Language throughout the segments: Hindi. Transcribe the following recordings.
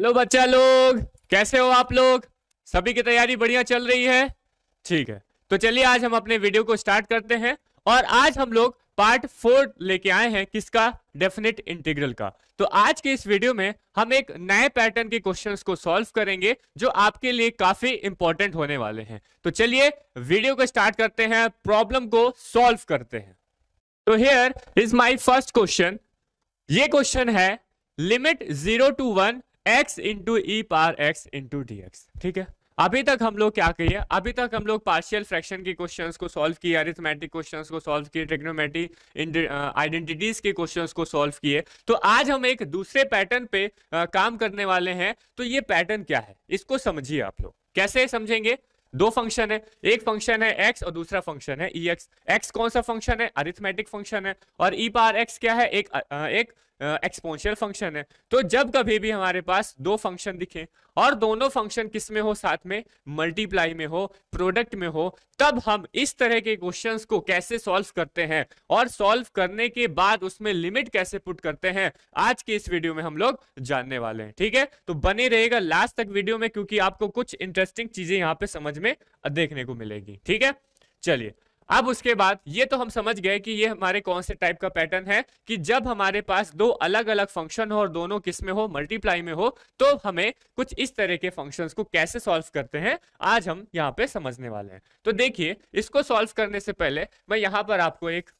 हेलो बच्चा लोग कैसे हो आप लोग सभी की तैयारी बढ़िया चल रही है ठीक है तो चलिए आज हम अपने वीडियो को स्टार्ट करते हैं और आज हम लोग पार्ट फोर लेके आए हैं किसका डेफिनेट इंटीग्रल का तो आज के इस वीडियो में हम एक नए पैटर्न के क्वेश्चंस को सॉल्व करेंगे जो आपके लिए काफी इंपॉर्टेंट होने वाले हैं तो चलिए वीडियो को स्टार्ट करते हैं प्रॉब्लम को सॉल्व करते हैं तो here is my first question ये क्वेश्चन है limit zero to one x into e par x into d x ठीक है अभी तक हम लोग क्या किए अभी तक हम लोग पार्शियल फ्रैक्शन के क्वेश्चंस को सॉल्व किए अरिथमेटिक क्वेश्चंस को सॉल्व किए ट्रिग्नोमेट्री आइडेंटिटीज के क्वेश्चंस को सॉल्व किए तो आज हम एक दूसरे पैटर्न पे आ, काम करने वाले हैं तो ये पैटर्न क्या है इसको समझिए आप लोग कैसे समझेंगे दो फंक्शन है एक फंक्शन है एक्स और दूसरा फंक्शन है ई एक्स एक्स कौन सा फंक्शन है अरिथमेटिक फंक्शन है और ई पार एक्स क्या है एक आ, एक एक्सपोनशियल फंक्शन है तो जब कभी भी हमारे पास दो फंक्शन दिखे और दोनों फंक्शन किस में हो साथ में मल्टीप्लाई में हो प्रोडक्ट में हो तब हम इस तरह के क्वेश्चंस को कैसे सॉल्व करते हैं और सॉल्व करने के बाद उसमें लिमिट कैसे पुट करते हैं आज के इस वीडियो में हम लोग जानने वाले हैं ठीक है तो बने रहेगा लास्ट तक वीडियो में क्योंकि आपको कुछ इंटरेस्टिंग चीजें यहाँ पे समझ में देखने को मिलेगी ठीक है चलिए अब उसके बाद ये तो हम समझ गए कि ये हमारे कौन से टाइप का पैटर्न है कि जब हमारे पास दो अलग अलग फंक्शन हो और दोनों किस में हो मल्टीप्लाई में हो तो हमें कुछ इस तरह के फंक्शंस को कैसे सॉल्व करते हैं आज हम यहाँ पे समझने वाले हैं तो देखिए इसको सॉल्व करने से पहले मैं यहाँ पर आपको एक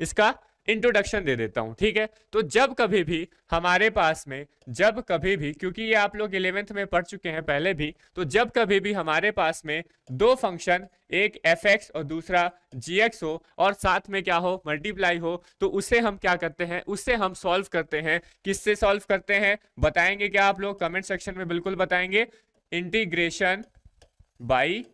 इसका इंट्रोडक्शन दे देता हूँ ठीक है तो जब कभी भी हमारे पास में जब कभी भी क्योंकि ये आप लोग इलेवेंथ में पढ़ चुके हैं पहले भी तो जब कभी भी हमारे पास में दो फंक्शन एक एफ एक्स और दूसरा जी एक्स हो और साथ में क्या हो मल्टीप्लाई हो तो उसे हम क्या करते हैं उससे हम सॉल्व करते हैं किससे सॉल्व करते हैं बताएंगे क्या आप लोग कमेंट सेक्शन में बिल्कुल बताएंगे इंटीग्रेशन बाई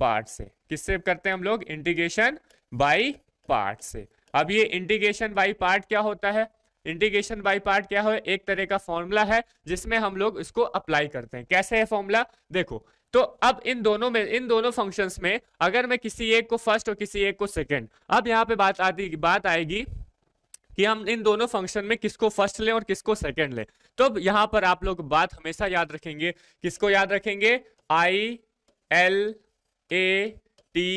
पार्ट से किससे करते हैं हम लोग इंटीग्रेशन बाई पार्ट से अब ये इंटीग्रेशन बाई पार्ट क्या होता है इंटीग्रेशन बाई पार्ट क्या है एक तरह का फॉर्मूला है जिसमें हम लोग इसको अप्लाई करते हैं कैसे है फॉर्मूला देखो तो अब इन दोनों में इन दोनों फंक्शंस में अगर मैं किसी एक को फर्स्ट और किसी एक को सेकंड अब यहाँ पे बात आती बात आएगी कि हम इन दोनों फंक्शन में किसको फर्स्ट लें और किसको सेकंड लें तो अब यहाँ पर आप लोग बात हमेशा याद रखेंगे किसको याद रखेंगे आई एल ए टी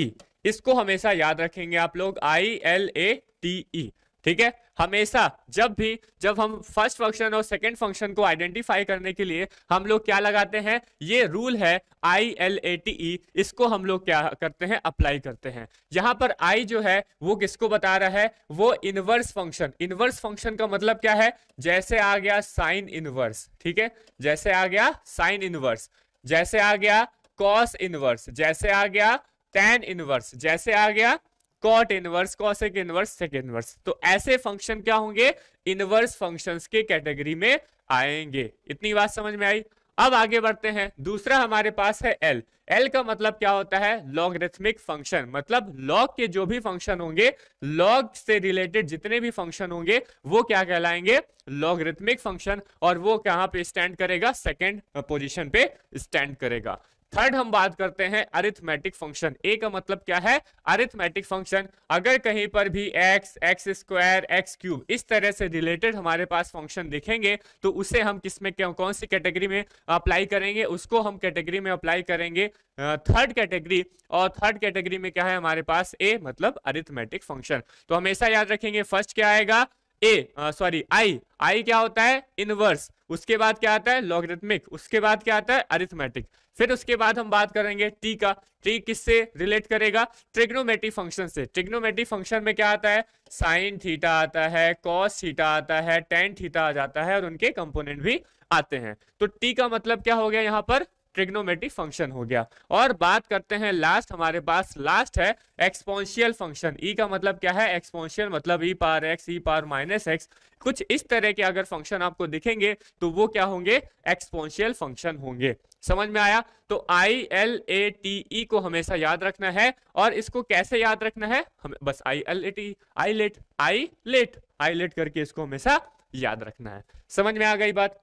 ई इसको हमेशा याद रखेंगे आप लोग आई एल ए टी ई ठीक है हमेशा जब भी जब हम फर्स्ट फंक्शन और सेकंड फंक्शन को आइडेंटिफाई करने के लिए हम लोग क्या लगाते हैं ये रूल है आई एल ए टी ई इसको हम लोग क्या करते हैं अप्लाई करते हैं यहां पर आई जो है वो किसको बता रहा है वो इनवर्स फंक्शन इनवर्स फंक्शन का मतलब क्या है जैसे आ गया साइन इनवर्स ठीक है जैसे आ गया साइन इनवर्स जैसे आ गया कॉस इनवर्स जैसे आ गया टेन इनवर्स जैसे आ गया cot inverse cosec inverse sec inverse तो ऐसे फंक्शन क्या होंगे इनवर्स फंक्शंस के कैटेगरी में आएंगे इतनी बात समझ में आई अब आगे बढ़ते हैं दूसरा हमारे पास है एल एल का मतलब क्या होता है लॉगरिथमिक फंक्शन मतलब लॉग के जो भी फंक्शन होंगे लॉग से रिलेटेड जितने भी फंक्शन होंगे वो क्या कहलाएंगे लॉगरिथमिक फंक्शन और वो कहां पे स्टैंड करेगा सेकंड पोजीशन पे स्टैंड करेगा थर्ड हम बात करते हैं अरिथमेटिक फंक्शन ए का मतलब क्या है अरिथमेटिक फंक्शन अगर कहीं पर भी x, x square x cube इस तरह से रिलेटेड हमारे पास फंक्शन दिखेंगे तो उसे हम किस में क्या कौन सी कैटेगरी में अप्लाई करेंगे उसको हम कैटेगरी में अप्लाई करेंगे थर्ड कैटेगरी और थर्ड कैटेगरी में क्या है हमारे पास ए मतलब अरिथमेटिक फंक्शन तो हमेशा याद रखेंगे फर्स्ट क्या आएगा ए सॉरी आई आई क्या होता है इनवर्स उसके बाद क्या आता है लॉगरिथमिक उसके बाद क्या आता है अरिथमेटिक फिर उसके बाद हम बात करेंगे टी का टी किससे रिलेट करेगा ट्रिग्नोमेट्री फंक्शन से ट्रिग्नोमेट्री फंक्शन में क्या आता है साइन थीटा आता है कॉस थीटा आता है टेन थीटा आ जाता है और उनके कंपोनेंट भी आते हैं तो टी का मतलब क्या हो गया यहाँ पर ट्रिग्नोमेट्रिक फंक्शन हो गया और बात करते हैं लास्ट हमारे पास लास्ट है एक्सपोनशियल फंक्शन ई का मतलब क्या है एक्सपोनशियल मतलब ई पार एक्स ई पार माइनस एक्स कुछ इस तरह के अगर फंक्शन आपको दिखेंगे तो वो क्या होंगे एक्सपोनशियल फंक्शन होंगे समझ में आया तो आई एल ए टी ई को हमेशा याद रखना है और इसको कैसे याद रखना है हमें बस I L A T I late I late I late करके इसको हमेशा याद रखना है समझ में आ गई बात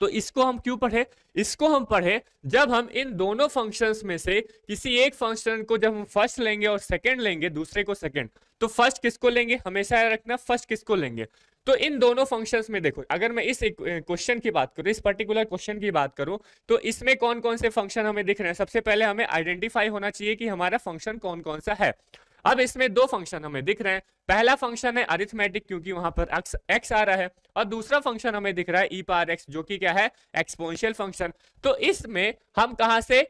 तो इसको हम क्यों पढ़े इसको हम पढ़े जब हम इन दोनों फंक्शंस में से किसी एक फंक्शन को जब हम फर्स्ट लेंगे और सेकंड लेंगे दूसरे को सेकंड तो फर्स्ट किसको लेंगे हमेशा याद रखना फर्स्ट किसको लेंगे तो इन दोनों फंक्शंस में देखो अगर मैं इस क्वेश्चन की बात करूं इस पर्टिकुलर क्वेश्चन की बात करूं तो इसमें कौन कौन से फंक्शन हमें दिख रहे हैं सबसे पहले हमें आइडेंटिफाई होना चाहिए कि हमारा फंक्शन कौन कौन सा है अब इसमें दो फंक्शन हमें दिख रहे हैं पहला फंक्शन है अरिथमेटिक क्योंकि वहां पर एक्स एक्स आ रहा है और दूसरा फंक्शन हमें दिख रहा है ई पार एक्स जो कि क्या है एक्सपोनशियल फंक्शन तो इसमें हम कहा से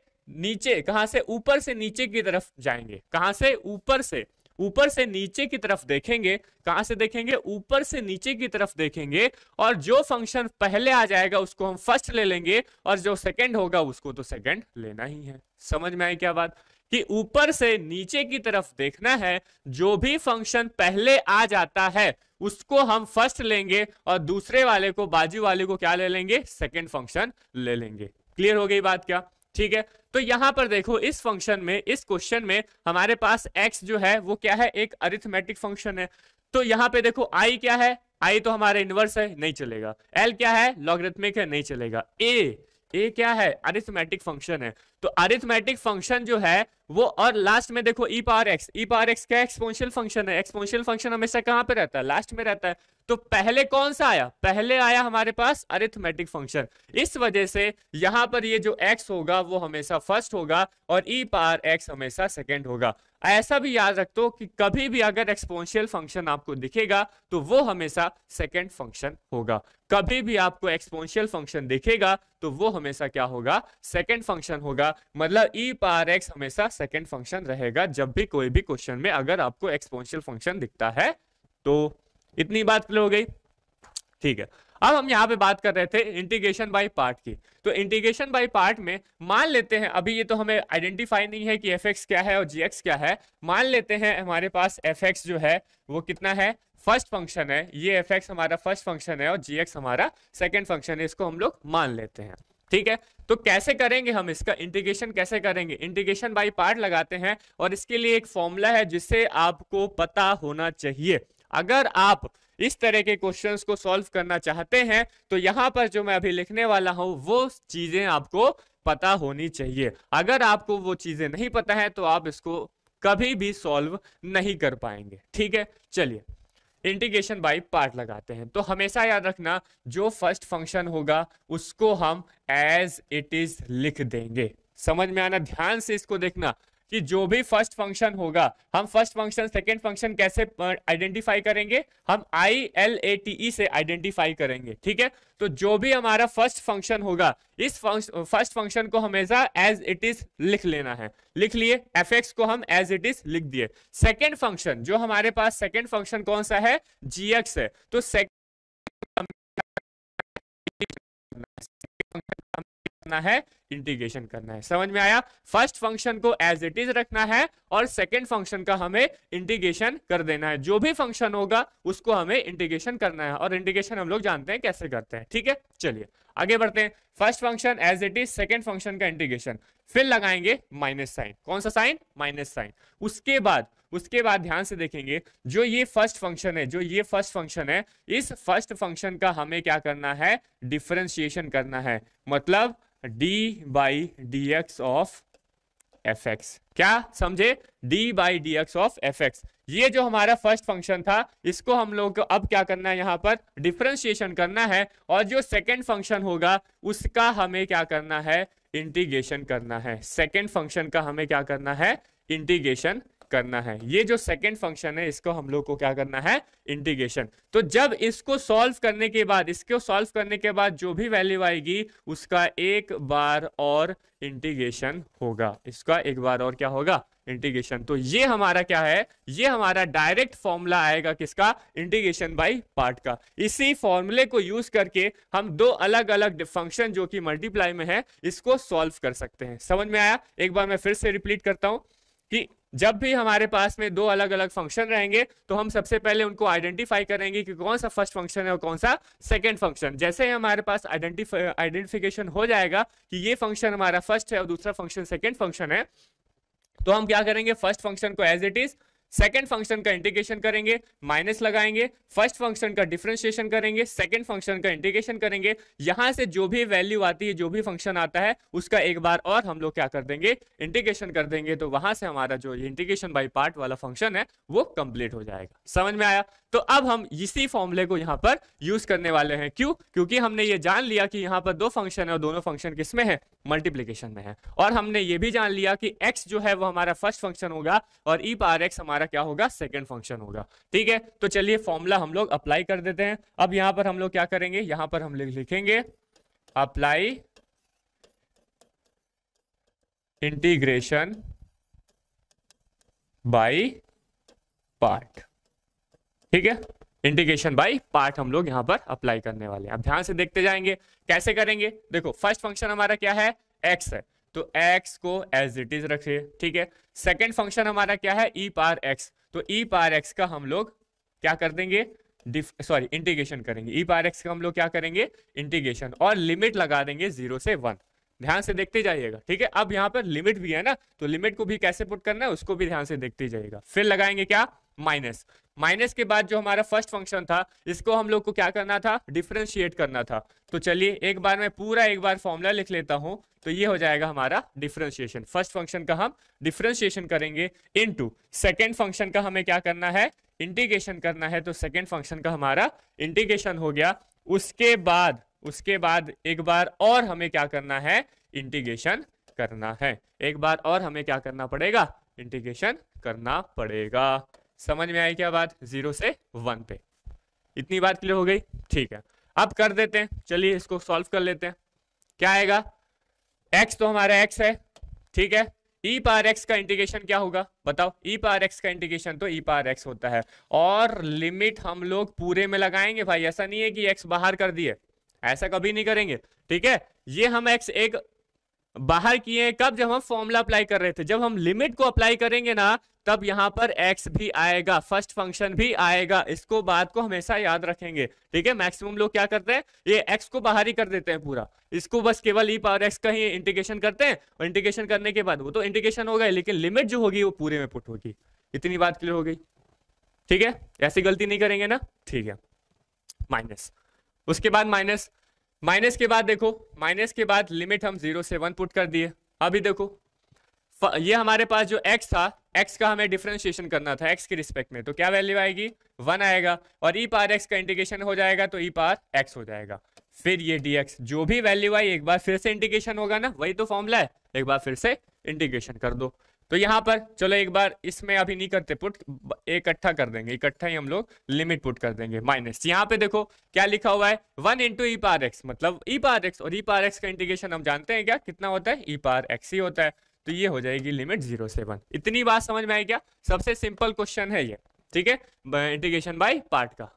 नीचे कहां से ऊपर से नीचे की तरफ जाएंगे कहां से ऊपर से ऊपर से नीचे की तरफ देखेंगे कहां से देखेंगे ऊपर से नीचे की तरफ देखेंगे और जो फंक्शन पहले आ जाएगा उसको हम फर्स्ट ले लेंगे और जो सेकंड होगा उसको तो सेकंड लेना ही है समझ में आई क्या बात कि ऊपर से नीचे की तरफ देखना है जो भी फंक्शन पहले आ जाता है उसको हम फर्स्ट लेंगे और दूसरे वाले को बाजू वाले को क्या ले लेंगे सेकेंड फंक्शन ले लेंगे क्लियर हो गई बात क्या ठीक है तो यहां पर देखो इस फंक्शन में इस क्वेश्चन में हमारे पास x जो है वो क्या है एक अरिथमेटिक फंक्शन है तो यहाँ पे देखो i क्या है i तो हमारे इनवर्स है नहीं चलेगा l क्या है लॉगरिथमिक है नहीं चलेगा a ए क्या है अरिथमेटिक फंक्शन है तो अरिथमेटिक फंक्शन जो है वो और लास्ट में देखो ई पार एक्स ई पार एक्स क्या एक्सपोनशियल फंक्शन है एक्सपोनशियल फंक्शन हमेशा कहां पे रहता है लास्ट में रहता है तो पहले कौन सा आया पहले आया हमारे पास अरिथमेटिक फंक्शन इस वजह से यहां पर ये जो x होगा वो हमेशा फर्स्ट होगा और e पार x हमेशा सेकेंड होगा ऐसा भी याद रख दो कि कभी भी अगर एक्सपोनशियल फंक्शन आपको दिखेगा तो वो हमेशा सेकेंड फंक्शन होगा कभी भी आपको एक्सपोनशियल फंक्शन दिखेगा तो वो हमेशा क्या होगा सेकेंड फंक्शन होगा मतलब ई पार एक्स हमेशा सेकेंड फंक्शन रहेगा जब भी कोई भी क्वेश्चन में अगर आपको एक्सपोनशियल फंक्शन दिखता है तो इतनी बात क्लियर हो गई ठीक है अब हम यहाँ पे बात कर रहे थे इंटीग्रेशन बाय पार्ट की तो इंटीग्रेशन बाय पार्ट में मान लेते हैं अभी ये तो हमें आइडेंटिफाई नहीं है कि एफ एक्स क्या है और जी एक्स क्या है मान लेते हैं हमारे पास एफ एक्स जो है वो कितना है फर्स्ट फंक्शन है ये एफ एक्स हमारा फर्स्ट फंक्शन है और जी एक्स हमारा सेकेंड फंक्शन है इसको हम लोग मान लेते हैं ठीक है तो कैसे करेंगे हम इसका इंटीग्रेशन कैसे करेंगे इंटीग्रेशन बाई पार्ट लगाते हैं और इसके लिए एक फॉर्मूला है जिसे आपको पता होना चाहिए अगर आप इस तरह के क्वेश्चंस को सॉल्व करना चाहते हैं तो यहाँ पर जो मैं अभी लिखने वाला हूँ वो चीजें आपको पता होनी चाहिए अगर आपको वो चीजें नहीं पता है तो आप इसको कभी भी सॉल्व नहीं कर पाएंगे ठीक है चलिए इंटीग्रेशन बाई पार्ट लगाते हैं तो हमेशा याद रखना जो फर्स्ट फंक्शन होगा उसको हम एज इट इज लिख देंगे समझ में आना ध्यान से इसको देखना कि जो भी फर्स्ट फंक्शन होगा हम फर्स्ट फंक्शन सेकेंड फंक्शन कैसे आइडेंटिफाई करेंगे हम आई एल ए टी ई से आइडेंटिफाई करेंगे ठीक है तो जो भी हमारा फर्स्ट फंक्शन होगा इस फर्स्ट फंक्शन को हमेशा एज इट इज लिख लेना है लिख लिए एफ एक्स को हम एज इट इज लिख दिए सेकेंड फंक्शन जो हमारे पास सेकेंड फंक्शन कौन सा है जी एक्स है तो सेकेंड करना है इंटीग्रेशन करना है समझ में आया फर्स्ट फंक्शन को एज इट इज रखना है और सेकेंड फंक्शन का हमें इंटीग्रेशन कर देना है जो भी फंक्शन होगा उसको हमें इंटीग्रेशन करना है और इंटीग्रेशन हम लोग जानते हैं कैसे करते हैं ठीक है चलिए आगे बढ़ते हैं first function as it is second function का इंटीग्रेशन फिर लगाएंगे माइनस साइन कौन सा साइन माइनस साइन उसके बाद उसके बाद ध्यान से देखेंगे जो ये फर्स्ट फंक्शन है जो ये फर्स्ट फंक्शन है इस फर्स्ट फंक्शन का हमें क्या करना है डिफ्रेंशिएशन करना है मतलब d by d x of f x क्या समझे d by d x of f x ये जो हमारा फर्स्ट फंक्शन था इसको हम लोग को अब क्या करना है यहाँ पर डिफ्रेंशिएशन करना है और जो सेकेंड फंक्शन होगा उसका हमें क्या करना है इंटीग्रेशन करना है सेकेंड फंक्शन का हमें क्या करना है इंटीग्रेशन करना है ये जो सेकेंड फंक्शन है इसको हम लोग को क्या करना है इंटीग्रेशन तो जब इसको सॉल्व करने के बाद इसको सॉल्व करने के बाद जो भी वैल्यू आएगी उसका एक बार और इंटीग्रेशन होगा इसका एक बार और क्या होगा इंटीग्रेशन तो ये हमारा क्या है ये हमारा डायरेक्ट फॉर्मूला आएगा किसका इंटीग्रेशन बाय पार्ट का इसी फॉर्मूले को यूज करके हम दो अलग अलग फंक्शन जो कि मल्टीप्लाई में है इसको सॉल्व कर सकते हैं समझ में आया एक बार मैं फिर से रिपीट करता हूं कि जब भी हमारे पास में दो अलग अलग फंक्शन रहेंगे तो हम सबसे पहले उनको आइडेंटिफाई करेंगे कि कौन सा फर्स्ट फंक्शन है और कौन सा सेकेंड फंक्शन जैसे ही हमारे पास आइडेंटिफिकेशन हो जाएगा कि ये फंक्शन हमारा फर्स्ट है और दूसरा फंक्शन सेकेंड फंक्शन है तो हम क्या करेंगे फर्स्ट फंक्शन को as it is second function का इंटीग्रेशन करेंगे माइनस लगाएंगे फर्स्ट फंक्शन का डिफरेंशिएशन करेंगे सेकेंड फंक्शन का इंटीग्रेशन करेंगे यहां से जो भी वैल्यू आती है जो भी फंक्शन आता है उसका एक बार और हम लोग क्या कर देंगे इंटीग्रेशन कर देंगे तो वहां से हमारा जो इंटीग्रेशन बाई पार्ट वाला फंक्शन है वो कंप्लीट हो जाएगा समझ में आया तो अब हम इसी फॉर्मुले को यहाँ पर यूज करने वाले हैं क्यों क्योंकि हमने ये जान लिया कि यहाँ पर दो फंक्शन है और दोनों फंक्शन किसमें है मल्टीप्लीकेशन में है और हमने ये भी जान लिया कि एक्स जो है वो हमारा फर्स्ट फंक्शन होगा और ई पार एक्स हमारा हमारा क्या होगा सेकेंड फंक्शन होगा ठीक है तो चलिए फॉर्मूला हम लोग अप्लाई कर देते हैं अब यहां पर हम लोग क्या करेंगे यहां पर हम लिखेंगे अप्लाई इंटीग्रेशन बाय पार्ट ठीक है इंटीग्रेशन बाय पार्ट हम लोग यहां पर अप्लाई करने वाले हैं अब ध्यान से देखते जाएंगे कैसे करेंगे देखो फर्स्ट फंक्शन हमारा क्या है एक्स है तो x को एज इट इज रखे ठीक है सेकेंड फंक्शन हमारा क्या है e पार x तो e पार x का हम लोग क्या कर देंगे सॉरी इंटीग्रेशन करेंगे e पार x का हम लोग क्या करेंगे इंटीग्रेशन और लिमिट लगा देंगे जीरो से वन ध्यान से देखते जाइएगा ठीक है अब यहाँ पर लिमिट भी है ना तो लिमिट को भी कैसे पुट करना है उसको भी ध्यान से देखते जाइएगा फिर लगाएंगे क्या माइनस माइनस के बाद जो हमारा फर्स्ट फंक्शन था इसको हम लोग को क्या करना था डिफ्रेंशिएट करना था तो चलिए एक बार मैं पूरा एक बार फॉर्मूला लिख लेता हूं तो ये हो जाएगा हमारा डिफ्रेंशिएशन फर्स्ट फंक्शन का हम डिफ्रेंशिएशन करेंगे इनटू सेकंड फंक्शन का हमें क्या करना है इंटीग्रेशन करना है तो सेकेंड फंक्शन का हमारा इंटीग्रेशन हो गया उसके बाद उसके बाद एक बार और हमें क्या करना है इंटीग्रेशन करना है एक बार और हमें क्या करना पड़ेगा इंटीग्रेशन करना पड़ेगा समझ में आई क्या बात जीरो से वन पे इतनी बात क्लियर हो गई ठीक है अब कर देते हैं चलिए इसको सॉल्व कर लेते हैं क्या आएगा एक्स तो हमारा एक्स है ठीक है ई पार एक्स का इंटीग्रेशन क्या होगा बताओ ई पार एक्स का इंटीग्रेशन तो ई पार एक्स होता है और लिमिट हम लोग पूरे में लगाएंगे भाई ऐसा नहीं है कि एक्स बाहर कर दिए ऐसा कभी नहीं करेंगे ठीक है ये हम एक्स एक बाहर किए कब जब हम फॉर्मूला अप्लाई कर रहे थे जब हम लिमिट को अप्लाई करेंगे ना तब यहाँ पर x भी आएगा फर्स्ट फंक्शन भी आएगा इसको बात को हमेशा याद रखेंगे ठीक है मैक्सिमम लोग क्या करते हैं ये x को बाहर ही कर देते हैं पूरा इसको बस केवल ई पावर एक्स का ही इंटीग्रेशन करते हैं और इंटीग्रेशन करने के बाद वो तो इंटीग्रेशन होगा लेकिन लिमिट जो होगी वो पूरे में पुट होगी इतनी बात क्लियर हो गई ठीक है ऐसी गलती नहीं करेंगे ना ठीक है माइनस उसके बाद माइनस माइनस के बाद देखो माइनस के बाद लिमिट हम जीरो से वन पुट कर दिए अभी देखो ये हमारे पास जो x था x का हमें डिफ्रेंशिएशन करना था x के रिस्पेक्ट में तो क्या वैल्यू आएगी वन आएगा और ई e पार x का इंटीग्रेशन हो जाएगा तो ई e पार x हो जाएगा फिर ये dx जो भी वैल्यू आई एक बार फिर से इंटीग्रेशन होगा ना वही तो फॉर्मूला है एक बार फिर से इंटीग्रेशन कर दो तो यहाँ पर चलो एक बार इसमें अभी नहीं करते पुट इकट्ठा कर देंगे इकट्ठा ही हम लोग लिमिट पुट कर देंगे माइनस यहाँ पे देखो क्या लिखा हुआ है वन इंटू ई पार एक्स मतलब ई पार एक्स और ई पार एक्स का इंटीग्रेशन हम जानते हैं क्या कितना होता है ई पार एक्स ही होता है तो ये हो जाएगी लिमिट जीरो से वन इतनी बात समझ में आई क्या सबसे सिंपल क्वेश्चन है ये ठीक है इंटीग्रेशन बाय पार्ट का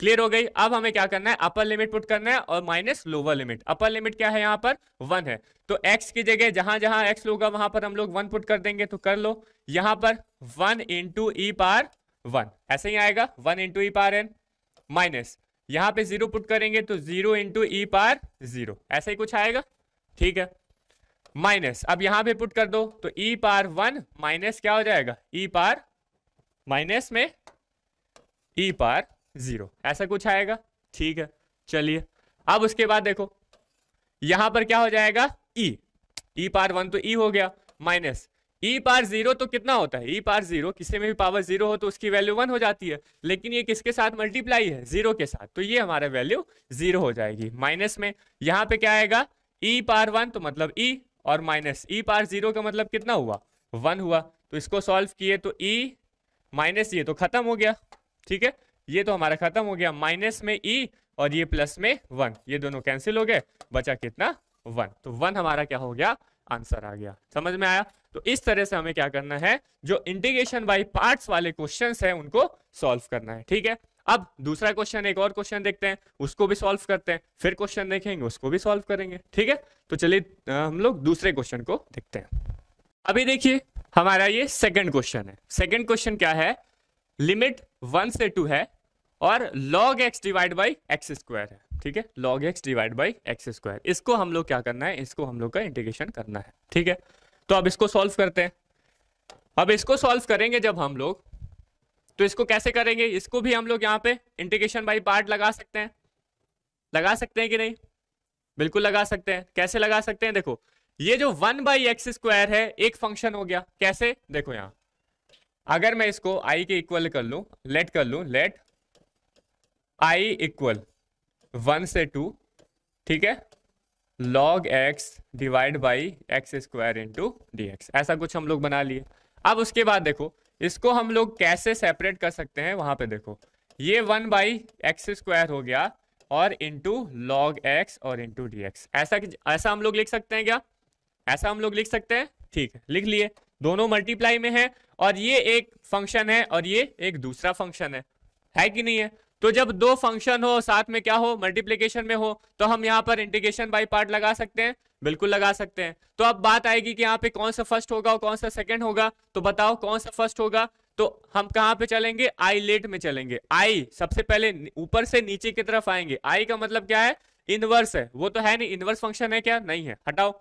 क्लियर हो गई अब हमें क्या करना है अपर लिमिट पुट करना है और minus lower limit upper limit क्या है यहाँ पर वन है तो एक्स की जगह जहां जहां एक्स होगा वहां पर हम लोग वन पुट कर देंगे तो कर लो यहां पर वन इंटू ई e पार वन ऐसे ही आएगा वन इंटू ई e पार एन माइनस यहां पे जीरो पुट करेंगे तो जीरो इंटू ई e पार जीरो ऐसे ही कुछ आएगा ठीक है माइनस अब यहां पे पुट कर दो तो ई e पार वन माइनस क्या हो जाएगा ई e पार माइनस में ई e पार जीरो ऐसा कुछ आएगा ठीक है चलिए अब उसके बाद देखो यहां पर क्या हो जाएगा ई ई पार वन तो ई हो गया माइनस ई पार जीरो तो कितना होता है ई पार जीरो किसी में भी पावर जीरो हो तो उसकी वैल्यू वन हो जाती है लेकिन ये किसके साथ मल्टीप्लाई है जीरो के साथ तो ये हमारा वैल्यू जीरो हो जाएगी माइनस में यहाँ पे क्या आएगा ई पार वन तो मतलब ई और माइनस ई e पार जीरो का मतलब कितना हुआ वन हुआ तो इसको सॉल्व किए तो ई e माइनस ये तो खत्म हो गया ठीक है ये तो हमारा खत्म हो गया माइनस में ई e और ये प्लस में वन ये दोनों कैंसिल हो गए बचा कितना वन तो वन हमारा क्या हो गया आंसर आ गया समझ में आया तो इस तरह से हमें क्या करना है जो इंटीग्रेशन बाई पार्ट वाले क्वेश्चन है उनको सॉल्व करना है ठीक है अब दूसरा क्वेश्चन एक और क्वेश्चन देखते हैं उसको भी सॉल्व करते हैं फिर क्वेश्चन देखेंगे उसको भी सॉल्व करेंगे ठीक है तो चलिए हम लोग दूसरे क्वेश्चन को देखते हैं अभी देखिए हमारा ये सेकंड क्वेश्चन है सेकंड क्वेश्चन क्या है लिमिट वन से टू है और log x divide by x square है ठीक है log x divide by x square इसको हम लोग क्या करना है इसको हम लोग का इंटीग्रेशन करना है ठीक है तो अब इसको सॉल्व करते हैं अब इसको सॉल्व करेंगे जब हम लोग तो इसको कैसे करेंगे इसको भी हम लोग यहाँ पे इंटीग्रेशन बाई पार्ट लगा सकते हैं लगा सकते हैं कि नहीं बिल्कुल लगा सकते हैं कैसे लगा सकते हैं देखो ये जो वन बाई एक्स स्क्वायर है एक फंक्शन हो गया कैसे देखो यहाँ अगर मैं इसको आई के इक्वल कर लू लेट कर लू लेट आई इक्वल वन से टू ठीक है log x divide by x square into d ऐसा कुछ हम लोग बना लिए अब उसके बाद देखो इसको हम लोग कैसे सेपरेट कर सकते हैं वहां पे देखो ये वन बाई एक्स स्क्वायर हो गया और इंटू लॉग एक्स और इंटू डी एक्स ऐसा ऐसा हम लोग लिख सकते हैं क्या ऐसा हम लोग लिख सकते हैं ठीक है लिख लिए दोनों मल्टीप्लाई में है और ये एक फंक्शन है और ये एक दूसरा फंक्शन है है कि नहीं है तो जब दो फंक्शन हो साथ में क्या हो मल्टीप्लीकेशन में हो तो हम यहाँ पर इंटीग्रेशन बाई पार्ट लगा सकते हैं बिल्कुल लगा सकते हैं तो अब बात आएगी कि यहाँ पे कौन सा फर्स्ट होगा और कौन सा सेकंड होगा तो बताओ कौन सा फर्स्ट होगा तो हम कहाँ पे चलेंगे आई लेट में चलेंगे आई सबसे पहले ऊपर से नीचे की तरफ आएंगे आई का मतलब क्या है इनवर्स है वो तो है नहीं इनवर्स फंक्शन है क्या नहीं है हटाओ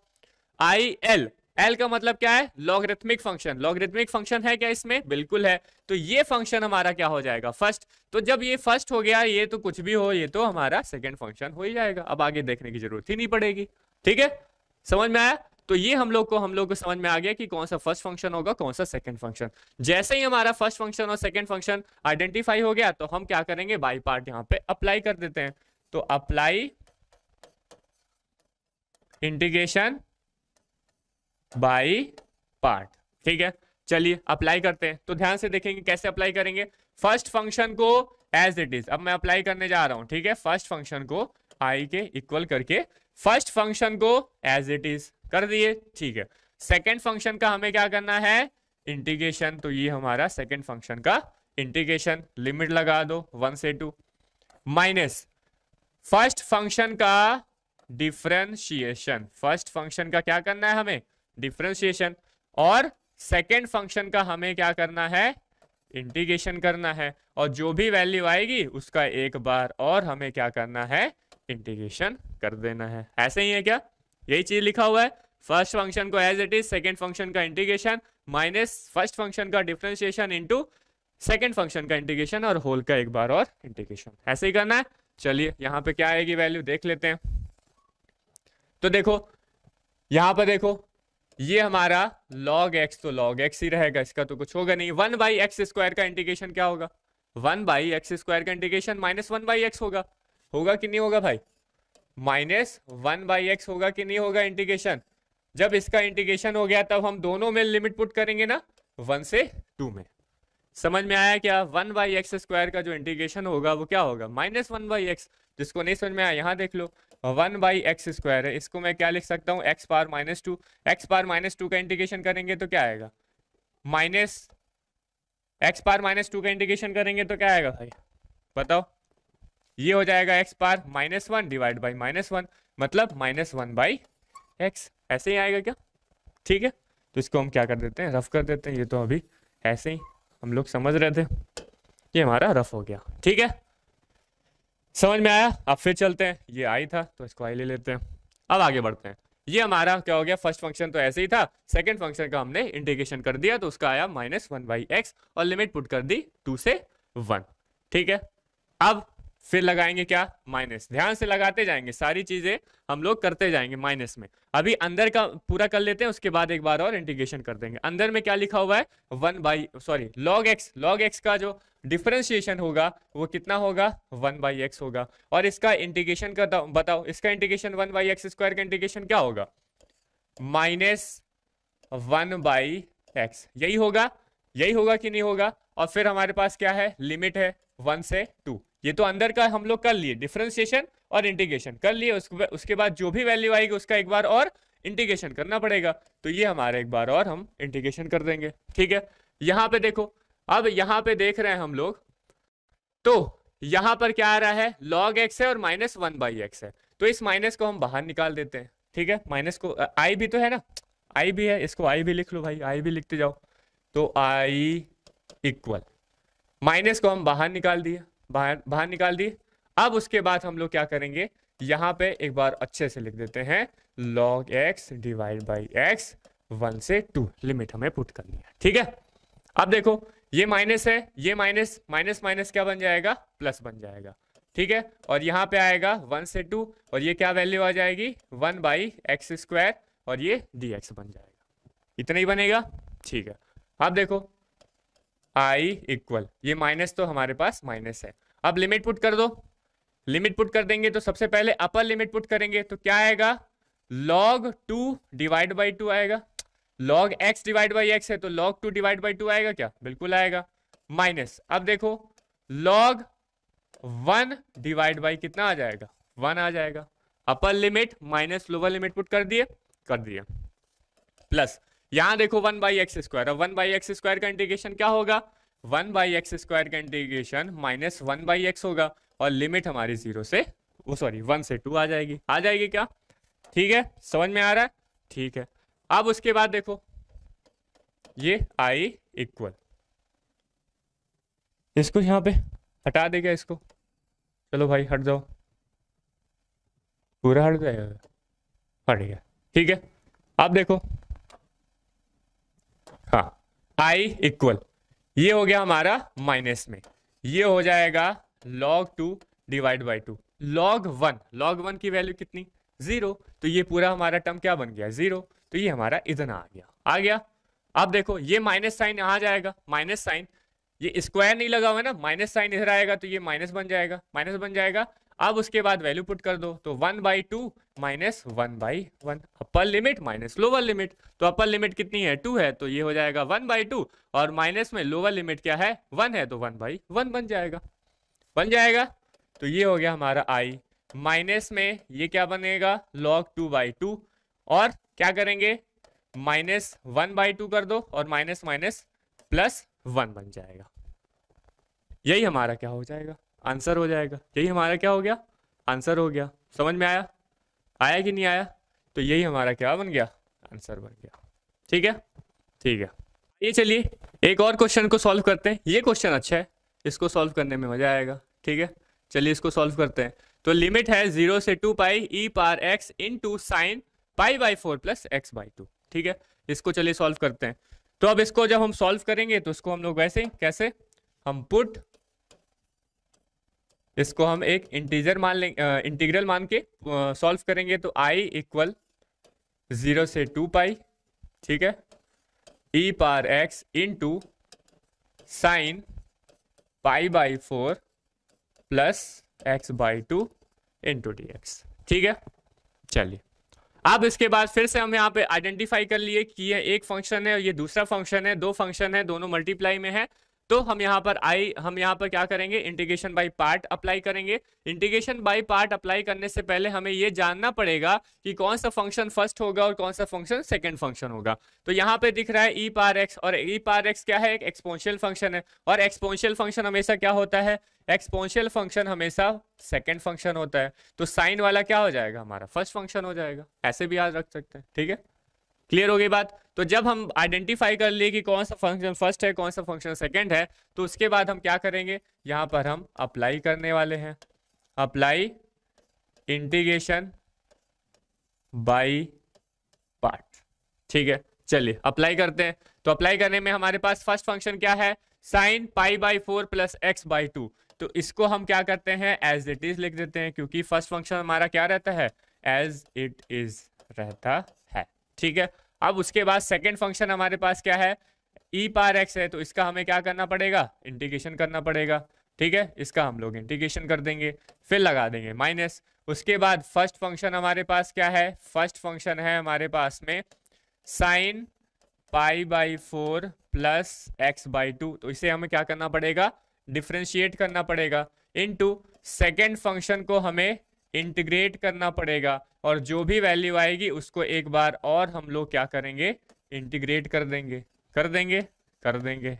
आई एल एल का मतलब क्या है लॉगरिथमिक फंक्शन लॉगरिथमिक फंक्शन है क्या इसमें बिल्कुल है तो ये फंक्शन हमारा क्या हो जाएगा फर्स्ट तो जब ये फर्स्ट हो गया ये तो कुछ भी हो ये तो हमारा सेकेंड फंक्शन हो ही जाएगा अब आगे देखने की जरूरत ही नहीं पड़ेगी ठीक है समझ में आया तो ये हम लोग को हम लोग को समझ में आ गया कि कौन सा फर्स्ट फंक्शन होगा कौन सा सेकंड फंक्शन जैसे ही हमारा फर्स्ट फंक्शन और सेकंड फंक्शन आइडेंटिफाई हो गया तो हम क्या करेंगे बाई पार्ट यहां पे अप्लाई कर देते हैं तो अप्लाई इंटीग्रेशन बाई पार्ट ठीक है चलिए अप्लाई करते हैं तो ध्यान से देखेंगे कैसे अप्लाई करेंगे फर्स्ट फंक्शन को एज इट इज अब मैं अप्लाई करने जा रहा हूं ठीक है फर्स्ट फंक्शन को आई के इक्वल करके फर्स्ट फंक्शन को एज इट इज कर दिए ठीक है सेकेंड फंक्शन का हमें क्या करना है इंटीग्रेशन तो ये हमारा सेकेंड फंक्शन का इंटीग्रेशन लिमिट लगा दो वन से टू माइनस फर्स्ट फंक्शन का डिफ्रेंशिएशन फर्स्ट फंक्शन का क्या करना है हमें डिफ्रेंशिएशन और सेकेंड फंक्शन का हमें क्या करना है इंटीग्रेशन करना है और जो भी वैल्यू आएगी उसका एक बार और हमें क्या करना है इंटीग्रेशन कर देना है ऐसे ही है क्या यही चीज लिखा हुआ है फर्स्ट फंक्शन को as it is second function का इंटीग्रेशन माइनस फर्स्ट फंक्शन का डिफ्रेंशिएशन इंटू सेकेंड फंक्शन का इंटीग्रेशन और होल का एक बार और इंटीग्रेशन ऐसे ही करना है चलिए यहाँ पे क्या आएगी वैल्यू देख लेते हैं तो देखो यहां पर देखो ये हमारा log x तो log x ही रहेगा इसका तो कुछ होगा नहीं वन बाई एक्स स्क्वायर का इंटीग्रेशन क्या होगा वन बाई एक्स स्क्वायर का integration minus one by x होगा होगा कि नहीं होगा भाई माइनस वन बाई एक्स होगा कि नहीं होगा इंटीग्रेशन जब इसका इंटीग्रेशन हो गया तब हम दोनों में लिमिट पुट करेंगे ना वन से टू में समझ में आया क्या वन बाई एक्स स्क्वायर का जो इंटीग्रेशन होगा वो क्या होगा माइनस वन बाई एक्स जिसको नहीं समझ में आया यहाँ देख लो वन बाई एक्स स्क्वायर है इसको मैं क्या लिख सकता हूँ एक्स पार माइनस टू एक्स पार माइनस टू का इंटीग्रेशन करेंगे तो क्या आएगा माइनस एक्स पार माइनस टू का इंटीग्रेशन करेंगे तो क्या आएगा भाई बताओ ये हो जाएगा एक्स पार minus one divide by minus one मतलब माइनस वन बाई एक्स ऐसे ही आएगा क्या ठीक है तो इसको हम क्या कर देते हैं रफ कर देते हैं ये तो अभी ऐसे ही हम लोग समझ रहे थे ये हमारा रफ हो गया ठीक है समझ में आया अब फिर चलते हैं ये आई था तो इसको आई ले लेते हैं अब आगे बढ़ते हैं ये हमारा क्या हो गया फर्स्ट फंक्शन तो ऐसे ही था सेकंड फंक्शन का हमने इंटीग्रेशन कर दिया तो उसका आया माइनस वन बाई एक्स और लिमिट पुट कर दी टू से वन ठीक है अब फिर लगाएंगे क्या माइनस ध्यान से लगाते जाएंगे सारी चीजें हम लोग करते जाएंगे माइनस में अभी अंदर का पूरा कर लेते हैं उसके बाद एक बार और इंटीग्रेशन कर देंगे अंदर में क्या लिखा हुआ है one by sorry log x log x का जो डिफ्रेंशिएशन होगा वो कितना होगा वन बाई एक्स होगा और इसका इंटीग्रेशन का बताओ इसका integration one by x square का इंटीग्रेशन क्या होगा माइनस वन बाई एक्स यही होगा यही होगा कि नहीं होगा और फिर हमारे पास क्या है लिमिट है वन से टू ये तो अंदर का हम लोग कर लिए डिफ्रेंसिएशन और इंटीग्रेशन कर लिए उसके उसके बाद जो भी वैल्यू आएगी उसका एक बार और इंटीग्रेशन करना पड़ेगा तो ये हमारा एक बार और हम इंटीग्रेशन कर देंगे ठीक है यहां पे देखो अब यहाँ पे देख रहे हैं हम लोग तो यहां पर क्या आ रहा है लॉग एक्स है और माइनस वन बाई एक्स है तो इस माइनस को हम बाहर निकाल देते हैं ठीक है माइनस को आई भी तो है ना आई भी है इसको आई भी लिख लो भाई आई भी लिखते जाओ तो आई इक्वल माइनस को हम बाहर निकाल दिया बाहर बाहर निकाल दी अब उसके बाद हम लोग क्या करेंगे यहाँ पे एक बार अच्छे से लिख देते हैं log x divide by x one से टू लिमिट हमें पुट करनी है ठीक है अब देखो ये माइनस है ये माइनस माइनस माइनस क्या बन जाएगा प्लस बन जाएगा ठीक है और यहाँ पे आएगा वन से टू और ये क्या वैल्यू आ जाएगी वन बाई एक्स स्क्वायर और ये dx बन जाएगा इतना ही बनेगा ठीक है अब देखो आई इक्वल ये माइनस तो हमारे पास माइनस है अब लिमिट पुट कर दो लिमिट पुट कर देंगे तो सबसे पहले अपर लिमिट पुट करेंगे तो क्या आएगा log two divide by two आएगा log x divide by x है तो log two divide by two आएगा क्या बिल्कुल आएगा माइनस अब देखो लॉग वन डिवाइड बाई कितना आ जाएगा वन आ जाएगा upper limit minus lower limit put कर दिए कर दिया प्लस यहां देखो वन बाई एक्स स्क्वायर अब वन बाई एक्स स्क्वायर का इंटीग्रेशन क्या होगा वन बाई एक्स स्क्वायर का integration minus one by x होगा और लिमिट हमारी जीरो से वो सॉरी वन से टू आ जाएगी आ जाएगी क्या ठीक है समझ में आ रहा है ठीक है अब उसके बाद देखो ये आई इक्वल इसको यहां पे हटा देगा इसको चलो भाई हट जाओ पूरा हट जाएगा हट गया ठीक है आप देखो हाँ i इक्वल ये हो गया हमारा माइनस में ये हो जाएगा log two divide by two log one log one की वैल्यू कितनी जीरो तो ये पूरा हमारा टर्म क्या बन गया जीरो तो ये हमारा इतना आ गया आ गया अब देखो ये माइनस साइन यहाँ जाएगा माइनस साइन ये स्क्वायर नहीं लगा हुआ ना माइनस साइन इधर आएगा तो ये माइनस बन जाएगा माइनस बन जाएगा अब उसके बाद वैल्यू पुट कर दो तो one by two minus one by one upper limit minus lower limit तो अपर लिमिट कितनी है टू है तो ये हो जाएगा वन बाई टू और माइनस में लोअर लिमिट क्या है वन है तो वन बाई वन बन जाएगा बन जाएगा तो ये हो गया हमारा आई माइनस में ये क्या बनेगा लॉग टू बाई टू और क्या करेंगे माइनस वन बाई टू कर दो और माइनस माइनस प्लस वन बन जाएगा यही हमारा क्या हो जाएगा आंसर हो जाएगा यही हमारा क्या हो गया आंसर हो गया समझ में आया आया कि नहीं आया तो यही हमारा क्या बन गया आंसर बन गया ठीक है ठीक है ये चलिए एक और क्वेश्चन को सॉल्व करते हैं ये क्वेश्चन अच्छा है इसको सॉल्व करने में मजा आएगा ठीक है चलिए इसको सॉल्व करते हैं तो लिमिट है जीरो से two pi e par x into sine pi by four plus x by two ठीक है इसको चलिए सॉल्व करते हैं तो अब इसको जब हम सॉल्व करेंगे तो इसको हम लोग वैसे कैसे हम पुट इसको हम एक इंटीजर मान लेंगे इंटीग्रल मान के सॉल्व करेंगे तो आई इक्वल ज़ीरो से टू पाई ठीक है e par x into sine pi by four plus x by two in into d x ठीक है चलिए अब इसके बाद फिर से हम यहाँ पे आइडेंटिफाई कर लिए कि ये एक फंक्शन है और ये दूसरा फंक्शन है दो फंक्शन है दोनों मल्टीप्लाई में है तो हम यहाँ पर आई हम यहाँ पर क्या करेंगे इंटीग्रेशन बाय पार्ट अप्लाई करेंगे इंटीग्रेशन बाय पार्ट अप्लाई करने से पहले हमें ये जानना पड़ेगा कि कौन सा फंक्शन फर्स्ट होगा और कौन सा फंक्शन सेकेंड फंक्शन होगा तो यहाँ पे दिख रहा है ई पार एक्स और ई पार एक्स क्या है एक एक्सपोनशियल फंक्शन है और एक्सपोनशियल फंक्शन हमेशा क्या होता है एक्सपोनशियल फंक्शन हमेशा सेकेंड फंक्शन होता है तो साइन वाला क्या हो जाएगा हमारा फर्स्ट फंक्शन हो जाएगा ऐसे भी याद रख सकते हैं ठीक है क्लियर हो गई बात तो जब हम आइडेंटिफाई कर लिए कि कौन सा फंक्शन फर्स्ट है कौन सा फंक्शन सेकेंड है तो उसके बाद हम क्या करेंगे यहाँ पर हम अप्लाई करने वाले हैं अप्लाई इंटीग्रेशन बाई पार्ट ठीक है चलिए अप्लाई करते हैं तो अप्लाई करने में हमारे पास फर्स्ट फंक्शन क्या है sine pi by four plus x by two तो इसको हम क्या करते हैं एज इट इज लिख देते हैं क्योंकि फर्स्ट फंक्शन हमारा क्या रहता है एज इट इज रहता है ठीक है अब उसके बाद सेकेंड फंक्शन हमारे पास क्या है ई पार एक्स है तो इसका हमें क्या करना पड़ेगा इंटीग्रेशन करना पड़ेगा ठीक है इसका हम लोग इंटीग्रेशन कर देंगे फिर लगा देंगे माइनस उसके बाद फर्स्ट फंक्शन हमारे पास क्या है फर्स्ट फंक्शन है हमारे पास में sine pi by four plus x by two तो इसे हमें क्या करना पड़ेगा डिफ्रेंशिएट करना पड़ेगा इन टू सेकेंड फंक्शन को हमें इंटीग्रेट करना पड़ेगा और जो भी वैल्यू आएगी उसको एक बार और हम लोग क्या करेंगे इंटीग्रेट कर देंगे कर देंगे कर देंगे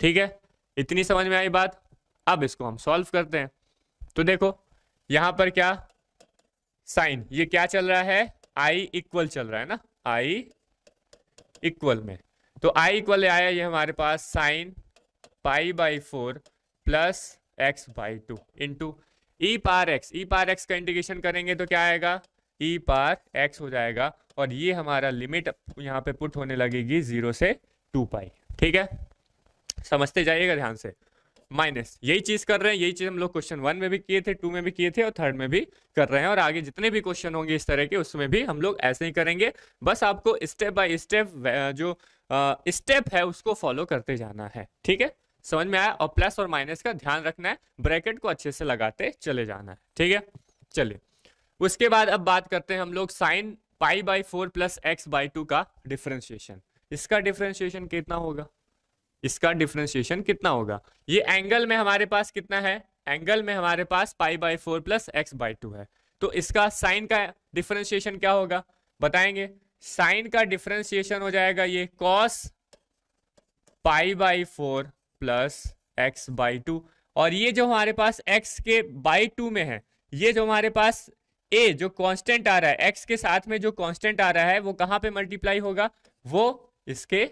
ठीक है इतनी समझ में आई बात अब इसको हम सॉल्व करते हैं तो देखो यहाँ पर क्या साइन ये क्या चल रहा है आई इक्वल चल रहा है ना आई इक्वल में तो आई इक्वल आया ये हमारे पास sine pi by four plus x by two into e par x e par x का इंटीग्रेशन करेंगे तो क्या आएगा ई पार एक्स हो जाएगा और ये हमारा लिमिट यहाँ पे पुट होने लगेगी जीरो से टू पाई ठीक है समझते जाइएगा ध्यान से माइनस यही चीज कर रहे हैं यही चीज हम लोग क्वेश्चन वन में भी किए थे टू में भी किए थे और थर्ड में भी कर रहे हैं और आगे जितने भी क्वेश्चन होंगे इस तरह के उसमें भी हम लोग ऐसे ही करेंगे बस आपको स्टेप बाय स्टेप जो स्टेप है उसको फॉलो करते जाना है ठीक है समझ में आया और प्लस और माइनस का ध्यान रखना है ब्रैकेट को अच्छे से लगाते चले जाना है ठीक है चलिए उसके बाद अब बात करते हैं हम लोग sine pi by four plus x by two का डिफ्रेंशिएशन इसका डिफ्रेंशिएशन कितना होगा इसका डिफ्रेंशिएशन कितना होगा ये एंगल में हमारे पास कितना है एंगल में हमारे पास pi by four plus x by two है तो इसका साइन का डिफ्रेंशिएशन क्या होगा बताएंगे साइन का डिफ्रेंशिएशन हो जाएगा ये cos pi by four plus x by two और ये जो हमारे पास एक्स के बाई टू में है ये जो हमारे पास ए जो कांस्टेंट आ रहा है एक्स के साथ में जो कांस्टेंट आ रहा है वो कहां पे मल्टीप्लाई होगा वो इसके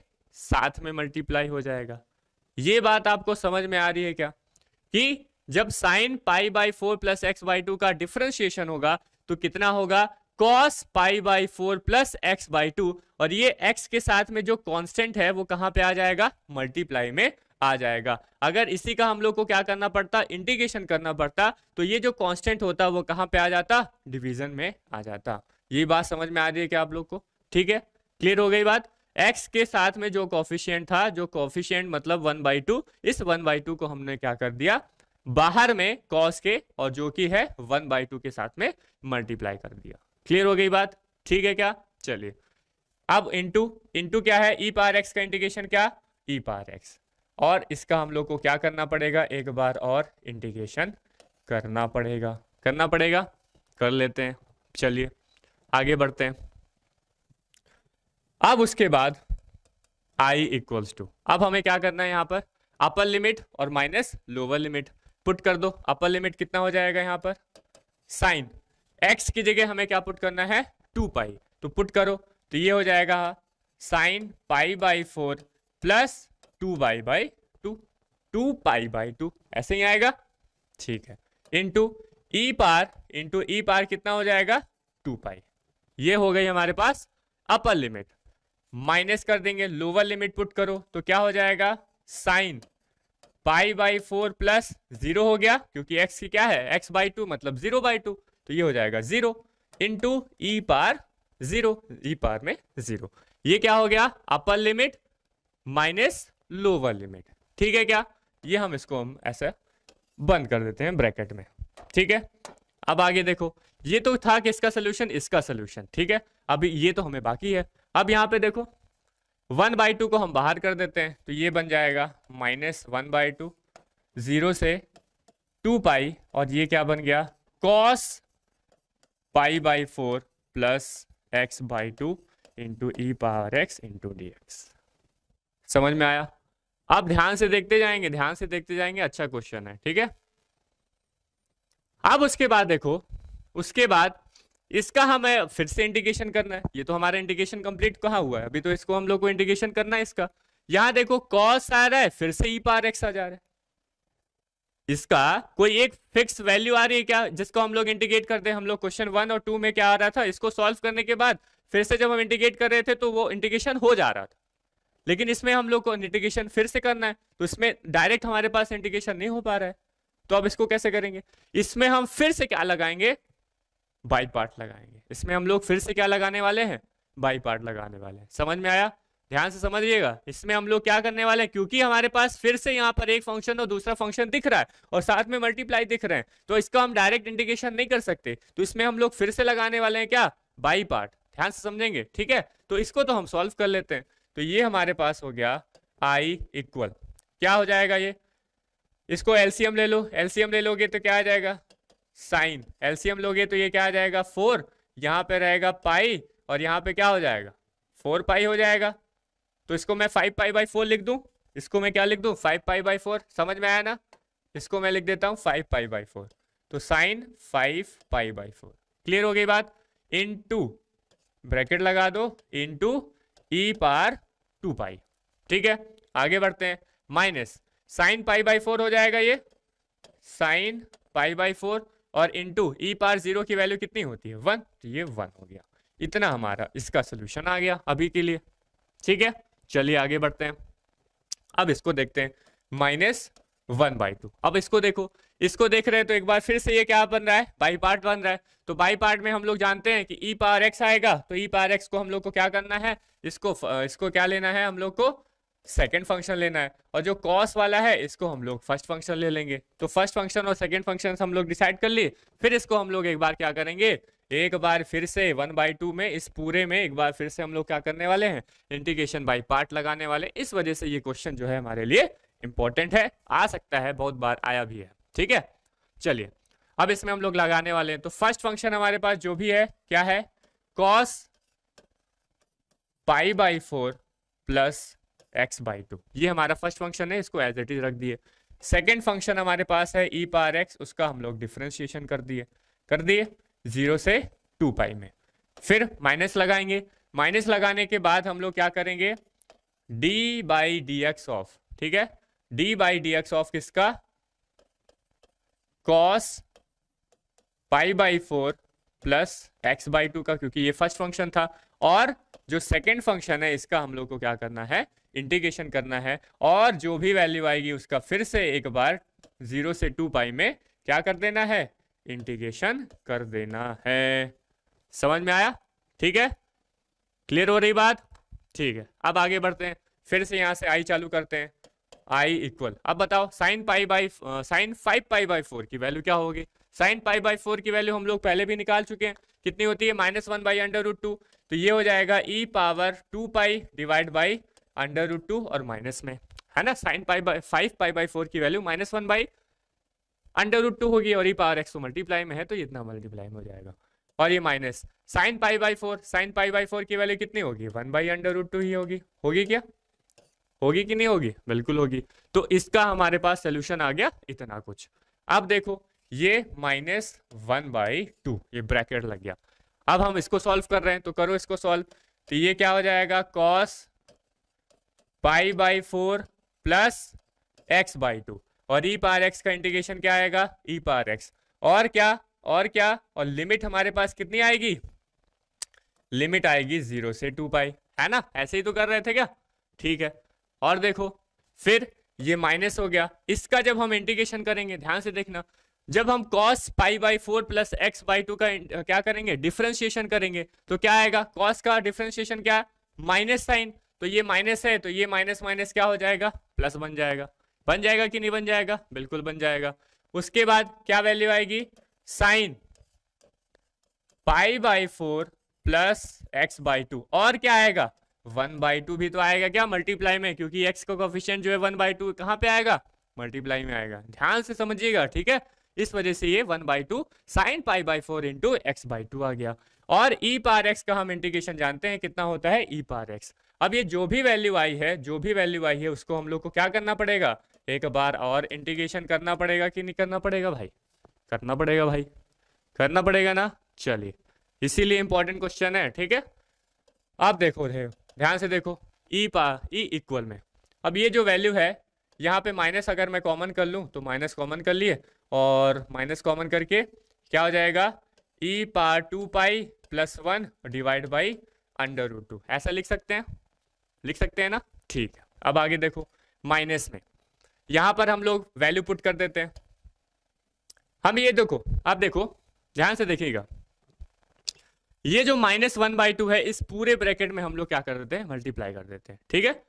साथ में मल्टीप्लाई हो जाएगा ये बात आपको समझ में आ रही है क्या कि जब sine pi by four plus x by two का डिफ्रेंशिएशन होगा तो कितना होगा cos pi by four plus x by two और ये एक्स के साथ में जो कॉन्स्टेंट है वो कहां पे आ जाएगा मल्टीप्लाई में आ जाएगा अगर इसी का हम लोग को क्या करना पड़ता इंटीग्रेशन करना पड़ता तो ये जो कांस्टेंट होता वो कहाँ पे आ जाता डिवीजन में आ जाता ये बात समझ में आ रही है क्या आप लोग को ठीक है क्लियर हो गई बात एक्स के साथ में जो कॉफिशियंट था जो कॉफिशियंट मतलब वन बाई टू इस वन बाई टू को हमने क्या कर दिया बाहर में कॉस के और जो कि है वन बाई टू के साथ में मल्टीप्लाई कर दिया क्लियर हो गई बात ठीक है क्या चलिए अब इंटू इंटू क्या है ई पार एक्स का इंटीग्रेशन क्या ई पार एक्स और इसका हम लोग को क्या करना पड़ेगा एक बार और इंटीग्रेशन करना पड़ेगा करना पड़ेगा कर लेते हैं चलिए आगे बढ़ते हैं अब उसके बाद i इक्वल्स टू अब हमें क्या करना है यहाँ पर अपर लिमिट और माइनस लोअर लिमिट पुट कर दो अपर लिमिट कितना हो जाएगा यहाँ पर साइन x की जगह हमें क्या पुट करना है टू पाई तो पुट करो तो ये हो जाएगा sine pi by four plus two by by two two pi by two ऐसे ही आएगा ठीक है into e power into e पार कितना हो जाएगा टू पाई ये हो गई हमारे पास अपर लिमिट माइनस कर देंगे लोअर लिमिट पुट करो तो क्या हो जाएगा sine pi by four plus zero हो गया क्योंकि एक्स की क्या है एक्स बाई टू मतलब जीरो बाई टू तो ये हो जाएगा जीरो इंटू ई पार जीरो ई पार में जीरो ये क्या हो गया upper limit minus lower limit ठीक है क्या ये हम इसको हम ऐसे बंद कर देते हैं ब्रैकेट में ठीक है अब आगे देखो ये तो था कि इसका सोल्यूशन इसका सोल्यूशन ठीक है अभी ये तो हमें बाकी है अब यहाँ पे देखो वन बाई टू को हम बाहर कर देते हैं तो ये बन जाएगा minus one by two zero से टू पाई और ये क्या बन गया cos pi by four plus x by two into e power x into d x समझ में आया आप ध्यान से देखते जाएंगे ध्यान से देखते जाएंगे अच्छा क्वेश्चन है ठीक है अब उसके बाद देखो उसके बाद इसका हमें फिर से इंडिकेशन करना है ये तो हमारा इंडिकेशन कंप्लीट कहाँ हुआ है अभी तो इसको हम लोग को इंडिकेशन करना है इसका यहां देखो कॉस आ रहा है फिर से ई पार एक्स आ जा रहा है इसका कोई एक फिक्स वैल्यू आ रही है क्या जिसको हम लोग इंडिकेट करते हैं हम लोग क्वेश्चन वन और टू में क्या आ रहा था इसको सॉल्व करने के बाद फिर से जब हम इंडिकेट कर रहे थे तो वो इंडिकेशन हो जा रहा था लेकिन इसमें हम लोग को इंटीग्रेशन फिर से करना है तो इसमें डायरेक्ट हमारे पास इंटीग्रेशन नहीं हो पा रहा है तो अब इसको कैसे करेंगे इसमें हम फिर से क्या लगाएंगे बाई पार्ट लगाएंगे इसमें हम लोग फिर से क्या लगाने वाले हैं बाई पार्ट लगाने वाले हैं समझ में आया ध्यान से समझिएगा इसमें हम लोग क्या करने वाले हैं क्योंकि हमारे पास फिर से यहाँ पर एक फंक्शन और दूसरा फंक्शन दिख रहा है और साथ में मल्टीप्लाई दिख रहे हैं तो इसका हम डायरेक्ट इंटीग्रेशन नहीं कर सकते तो इसमें हम लोग फिर से लगाने वाले हैं क्या बाई पार्ट ध्यान से समझेंगे ठीक है तो इसको तो हम सॉल्व कर लेते हैं तो ये हमारे पास हो गया आई इक्वल क्या हो जाएगा ये इसको एलसीएम ले लो एलसीएम ले लोगे तो क्या आ जाएगा साइन एलसीएम लोगे तो ये क्या आ जाएगा फोर यहाँ पे रहेगा पाई और यहाँ पे क्या हो जाएगा फोर पाई हो जाएगा तो इसको मैं फाइव पाई बाई फोर लिख दूँ इसको मैं क्या लिख दूँ फाइव पाई बाई फोर समझ में आया ना इसको मैं लिख देता हूँ फाइव पाई बाई फोर तो sine five pi by four clear हो गई बात इन टू ब्रैकेट लगा दो इन टू ई e पार टू पाई ठीक है आगे बढ़ते हैं minus sine pi by four हो जाएगा ये साइन पाई बाई फोर और इंटू ई e पार जीरो की वैल्यू कितनी होती है वन तो ये वन हो गया इतना हमारा इसका सोल्यूशन आ गया अभी के लिए ठीक है चलिए आगे बढ़ते हैं अब इसको देखते हैं माइनस वन बाई टू अब इसको देखो इसको देख रहे हैं तो एक बार फिर से ये क्या बन रहा है बाई पार्ट बन रहा है तो बाई पार्ट में हम लोग जानते हैं कि ई पार एक्स आएगा तो ई पार एक्स को हम लोग को क्या करना है इसको इसको क्या लेना है हम लोग को सेकेंड फंक्शन लेना है और जो कॉस वाला है इसको हम लोग फर्स्ट फंक्शन ले लेंगे तो फर्स्ट फंक्शन और सेकेंड फंक्शन हम लोग डिसाइड कर लिए फिर इसको हम लोग एक बार क्या करेंगे एक बार फिर से वन बाई टू में इस पूरे में एक बार फिर से हम लोग क्या करने वाले हैं इंटीग्रेशन बाई पार्ट लगाने वाले इस वजह से ये क्वेश्चन जो है हमारे लिए इंपॉर्टेंट है आ सकता है बहुत बार आया भी है ठीक है चलिए अब इसमें हम लोग लगाने वाले हैं तो फर्स्ट फंक्शन हमारे पास जो भी है क्या है cos pi by four plus x by two ये हमारा फर्स्ट फंक्शन है इसको एज इट इज रख दिए सेकेंड फंक्शन हमारे पास है ई पार एक्स उसका हम लोग डिफ्रेंशिएशन कर दिए कर दिए जीरो से टू पाई में फिर माइनस लगाएंगे माइनस लगाने के बाद हम लोग क्या करेंगे d by d x of ठीक है d by d x of किसका cos pi by four plus x by two का क्योंकि ये फर्स्ट फंक्शन था और जो सेकेंड फंक्शन है इसका हम लोग को क्या करना है इंटीग्रेशन करना है और जो भी वैल्यू आएगी उसका फिर से एक बार जीरो से टू पाई में क्या कर देना है इंटीग्रेशन कर देना है समझ में आया ठीक है क्लियर हो रही बात ठीक है अब आगे बढ़ते हैं फिर से यहां से आई चालू करते हैं आई इक्वल अब बताओ sine pi by sine five pi by four की वैल्यू क्या होगी साइन पाई बाई फोर की वैल्यू हम लोग पहले भी निकाल चुके हैं कितनी होती है minus one by under root two तो ये हो जाएगा e power two pi divide by under root two और माइनस में है ना sine pi by five pi by four की value minus one by under root two होगी और ई पावर एक्स को मल्टीप्लाई में है तो इतना मल्टीप्लाई में हो जाएगा और ये minus sine pi by four sine pi by four की वैल्यू कितनी होगी one by under root two ही होगी होगी क्या होगी कि नहीं होगी बिल्कुल होगी तो इसका हमारे पास सोल्यूशन आ गया इतना कुछ अब देखो ये माइनस वन बाई टू ये ब्रैकेट लग गया अब हम इसको सॉल्व कर रहे हैं तो करो इसको सॉल्व तो ये क्या हो जाएगा cos pi by four plus x by two और ई पार एक्स का इंटीग्रेशन क्या आएगा ई पार एक्स और क्या और क्या और लिमिट हमारे पास कितनी आएगी लिमिट आएगी जीरो से टू पाई है ना ऐसे ही तो कर रहे थे क्या ठीक है और देखो फिर ये माइनस हो गया इसका जब हम इंटीग्रेशन करेंगे ध्यान से देखना जब हम cos pi by four plus x by two का क्या करेंगे डिफ्रेंशिएशन करेंगे तो क्या आएगा कॉस का डिफ्रेंशिएशन क्या है माइनस साइन तो ये माइनस है तो ये माइनस माइनस क्या हो जाएगा प्लस बन जाएगा बन जाएगा कि नहीं बन जाएगा बिल्कुल बन जाएगा उसके बाद क्या वैल्यू आएगी sine pi by four plus x by two और क्या आएगा वन बाई टू भी तो आएगा क्या मल्टीप्लाई में क्योंकि एक्स का कॉफिशियंट जो है वन बाई टू कहाँ पे आएगा मल्टीप्लाई में आएगा ध्यान से समझिएगा ठीक है इस वजह से ये one by two sine pi by four into x by two आ गया और ई पार एक्स का हम इंटीग्रेशन जानते हैं कितना होता है ई पार एक्स अब ये जो भी वैल्यू आई है जो भी वैल्यू आई है उसको हम लोग को क्या करना पड़ेगा एक बार और इंटीग्रेशन करना पड़ेगा कि नहीं करना पड़ेगा भाई करना पड़ेगा भाई करना पड़ेगा ना चलिए इसीलिए इंपॉर्टेंट क्वेश्चन है ठीक है आप देखो रहे ध्यान से देखो ई e पा ई e इक्वल में अब ये जो वैल्यू है यहाँ पे माइनस अगर मैं कॉमन कर लूँ तो माइनस कॉमन कर लिए और माइनस कॉमन करके क्या हो जाएगा e power two pi plus one divide by under root two ऐसा लिख सकते हैं लिख सकते हैं ना ठीक है अब आगे देखो माइनस में यहाँ पर हम लोग वैल्यू पुट कर देते हैं हम ये देखो आप देखो ध्यान से देखिएगा ये जो माइनस वन बाई टू है इस पूरे ब्रैकेट में हम लोग क्या कर देते हैं मल्टीप्लाई कर देते हैं ठीक है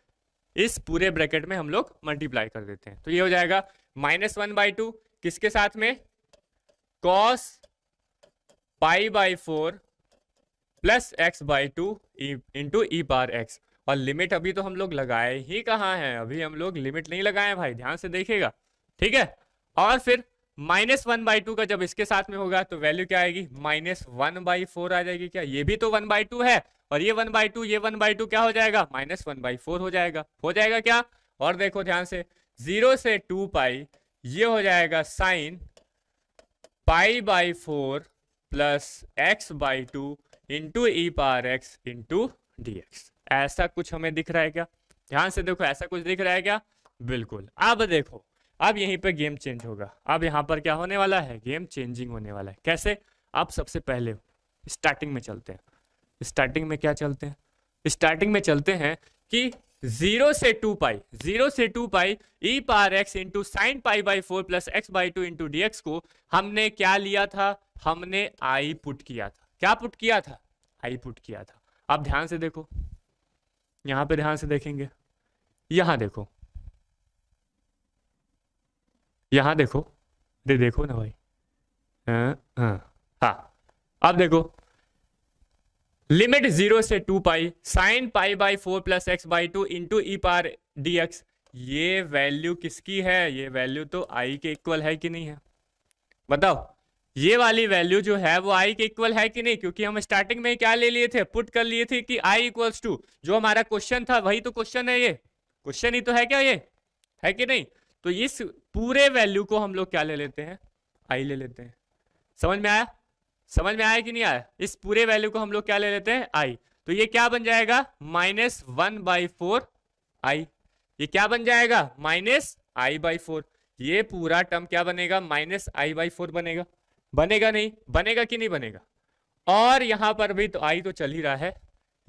इस पूरे ब्रैकेट में हम लोग मल्टीप्लाई कर देते हैं तो ये हो जाएगा माइनस वन बाई टू किसके साथ में cos pi by four plus x by two into e par x और लिमिट अभी तो हम लोग लगाए ही कहाँ हैं अभी हम लोग लिमिट नहीं लगाए भाई ध्यान से देखेगा ठीक है और फिर माइनस वन बाई टू का जब इसके साथ में होगा तो वैल्यू क्या आएगी माइनस वन बाई फोर आ जाएगी क्या ये भी तो वन बाई टू है और ये वन बाई टू ये वन बाई टू क्या हो जाएगा माइनस वन बाई फोर हो जाएगा हो जाएगा क्या और देखो ध्यान से जीरो से टू पाई ये हो जाएगा sine pi by four plus x by two into e par x into d x ऐसा कुछ हमें दिख रहा है क्या ध्यान से देखो ऐसा कुछ दिख रहा है क्या बिल्कुल अब देखो अब यहीं पे गेम चेंज होगा अब यहाँ पर क्या होने वाला है गेम चेंजिंग होने वाला है कैसे आप सबसे पहले स्टार्टिंग में चलते हैं स्टार्टिंग में क्या चलते हैं स्टार्टिंग में चलते हैं कि जीरो से टू पाई जीरो से two pi e par x into sine pi by four plus x by two into d को हमने क्या लिया था हमने आई पुट किया था क्या पुट किया था आई पुट किया था अब ध्यान से देखो यहाँ पे ध्यान से देखेंगे यहां देखो यहाँ देखो दे देखो ना भाई हाँ हाँ अब हाँ। देखो लिमिट जीरो से two pi sine pi by four plus x by two into e power d x ये वैल्यू किसकी है ये वैल्यू तो आई के इक्वल है कि नहीं है बताओ ये वाली वैल्यू जो है वो आई के इक्वल है कि नहीं क्योंकि हम स्टार्टिंग में क्या ले लिए थे पुट कर लिए थे कि आई इक्वल्स टू जो हमारा क्वेश्चन था वही तो क्वेश्चन है ये क्वेश्चन ही तो है क्या ये है कि नहीं तो इस पूरे वैल्यू को हम लोग क्या ले लेते हैं आई ले लेते हैं समझ में आया समझ में आया कि नहीं आया इस पूरे वैल्यू को हम लोग क्या ले लेते हैं आई तो ये क्या बन जाएगा minus one by four I ये क्या बन जाएगा माइनस आई बाई फोर ये पूरा टर्म क्या बनेगा माइनस आई बाई फोर बनेगा बनेगा नहीं बनेगा कि नहीं बनेगा और यहां पर भी तो आई तो चल ही रहा है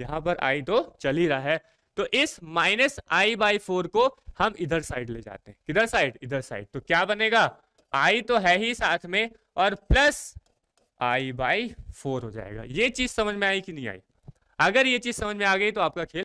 यहां पर आई तो चल ही रहा है तो इस माइनस आई बाई फोर को हम इधर साइड ले जाते हैं किधर साइड इधर साइड तो क्या बनेगा आई तो है ही साथ में और प्लस आई बाई फोर हो जाएगा ये चीज समझ में आई कि नहीं आई अगर ये चीज समझ में आ गई तो आपका खेल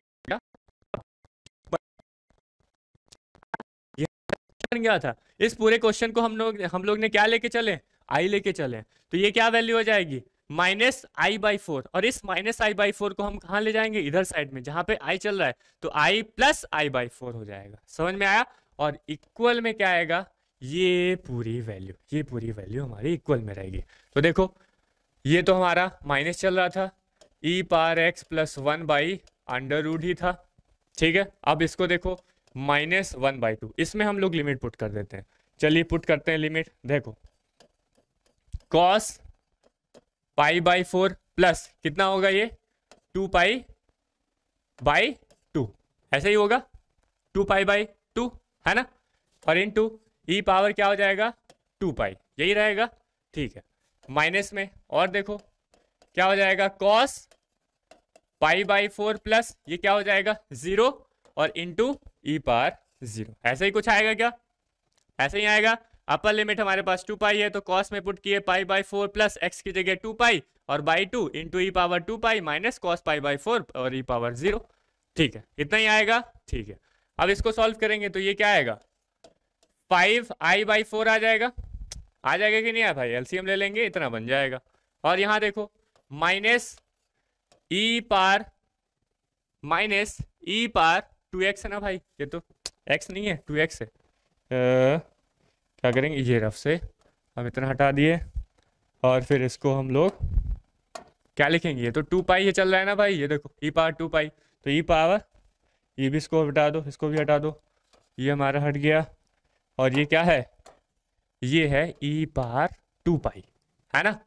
गया था इस पूरे क्वेश्चन को हम लोग हम लोग ने क्या लेके चले आई लेके चले तो ये क्या वैल्यू हो जाएगी माइनस आई बाई फोर और इस माइनस आई बाई फोर को हम कहा ले जाएंगे इधर साइड में जहां पे आई चल रहा है तो I plus I by four हो जाएगा समझ में आया और इक्वल में क्या आएगा ये पूरी वैल्यू ये पूरी वैल्यू हमारी इक्वल में रहेगी तो देखो ये तो हमारा माइनस चल रहा था e par x plus one by under root ही था ठीक है अब इसको देखो माइनस वन बाई टू इसमें हम लोग लिमिट पुट कर देते हैं चलिए पुट करते हैं लिमिट देखो cos pi by four plus कितना होगा ये टू पाई बाई टू ऐसा ही होगा टू पाई बाई टू है ना और इन टू ई पावर क्या हो जाएगा टू पाई यही रहेगा ठीक है माइनस में और देखो क्या हो जाएगा cos pi by four plus ये क्या हो जाएगा जीरो और इंटू ई पार जीरो ऐसा ही कुछ आएगा क्या ऐसा ही आएगा अपर लिमिट हमारे पास टू पाई है तो कॉस में पुट किए pi by four plus x की जगह टू पाई और by two into e power two pi minus cos pi by four और ई पावर जीरो ठीक है इतना ही आएगा ठीक है अब इसको सॉल्व करेंगे तो ये क्या आएगा फाइव आई बाई फोर आ जाएगा आ जाएगा कि नहीं आया भाई एलसीएम ले लेंगे इतना बन जाएगा और यहां देखो माइनस ई पार minus e power two x है ना भाई ये तो एक्स नहीं है टू एक्स है आ... क्या करेंगे ये रफ से हम इतना हटा दिए और फिर इसको हम लोग क्या लिखेंगे ये तो टू पाई ये चल रहा है ना भाई ये देखो ई पावर टू पाई तो ई पावर ये भी इसको हटा दो इसको भी हटा दो ये हमारा हट गया और ये क्या है ये है ई पावर टू पाई है ना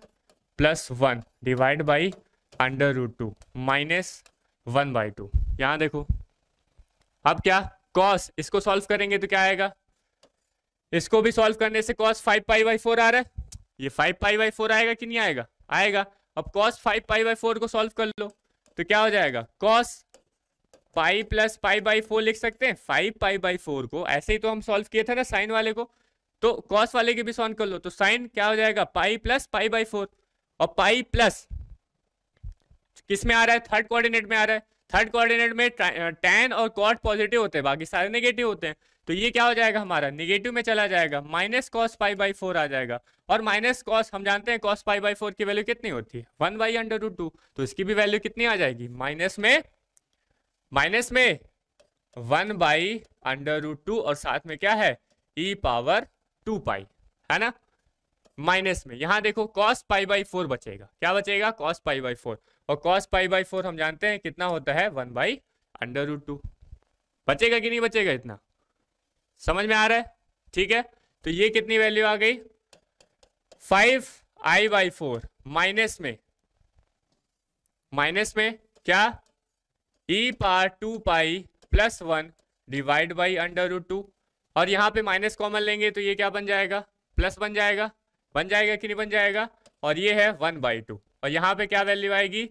plus one divide by under root two minus one by two यहाँ देखो अब क्या कॉस इसको सॉल्व करेंगे तो क्या आएगा इसको भी सॉल्व करने से cos five pi by four आ रहा है ये फाइव पाई बाई फोर आएगा कि नहीं आएगा आएगा अब cos five pi by four को सॉल्व कर लो तो क्या हो जाएगा cos pi plus pi by four लिख सकते हैं फाइव पाई बाई फोर को ऐसे ही तो हम सॉल्व किए थे ना साइन वाले को तो कॉस वाले के भी सॉल्व कर लो तो साइन क्या हो जाएगा pi plus pi by four और पाई प्लस किस में आ रहा है थर्ड कोऑर्डिनेट में आ रहा है थर्ड कोऑर्डिनेट में टैन और कॉट पॉजिटिव होते हैं बाकी सारे नेगेटिव होते हैं तो ये क्या हो जाएगा हमारा निगेटिव में चला जाएगा minus cos pi by four आ जाएगा और माइनस कॉस हम जानते हैं कॉस पाई बाई फोर की वैल्यू कितनी होती है one by under root two तो इसकी भी वैल्यू कितनी आ जाएगी माइनस में माइनस में one by under root two और साथ में क्या है ई पावर टू पाई है ना माइनस में यहां देखो कॉस पाई बाई फोर बचेगा क्या बचेगा कॉस पाई बाई फोर और कॉस पाई बाई फोर हम जानते हैं कितना होता है one by under root two बचेगा कि नहीं बचेगा इतना समझ में आ रहा है ठीक है तो ये कितनी वैल्यू आ गई five I by four minus में माइनस में क्या e power two pi plus one divide by under root two और यहां पे माइनस कॉमन लेंगे तो ये क्या बन जाएगा प्लस बन जाएगा बन जाएगा कि नहीं बन जाएगा और ये है वन बाई टू और यहां पे क्या वैल्यू आएगी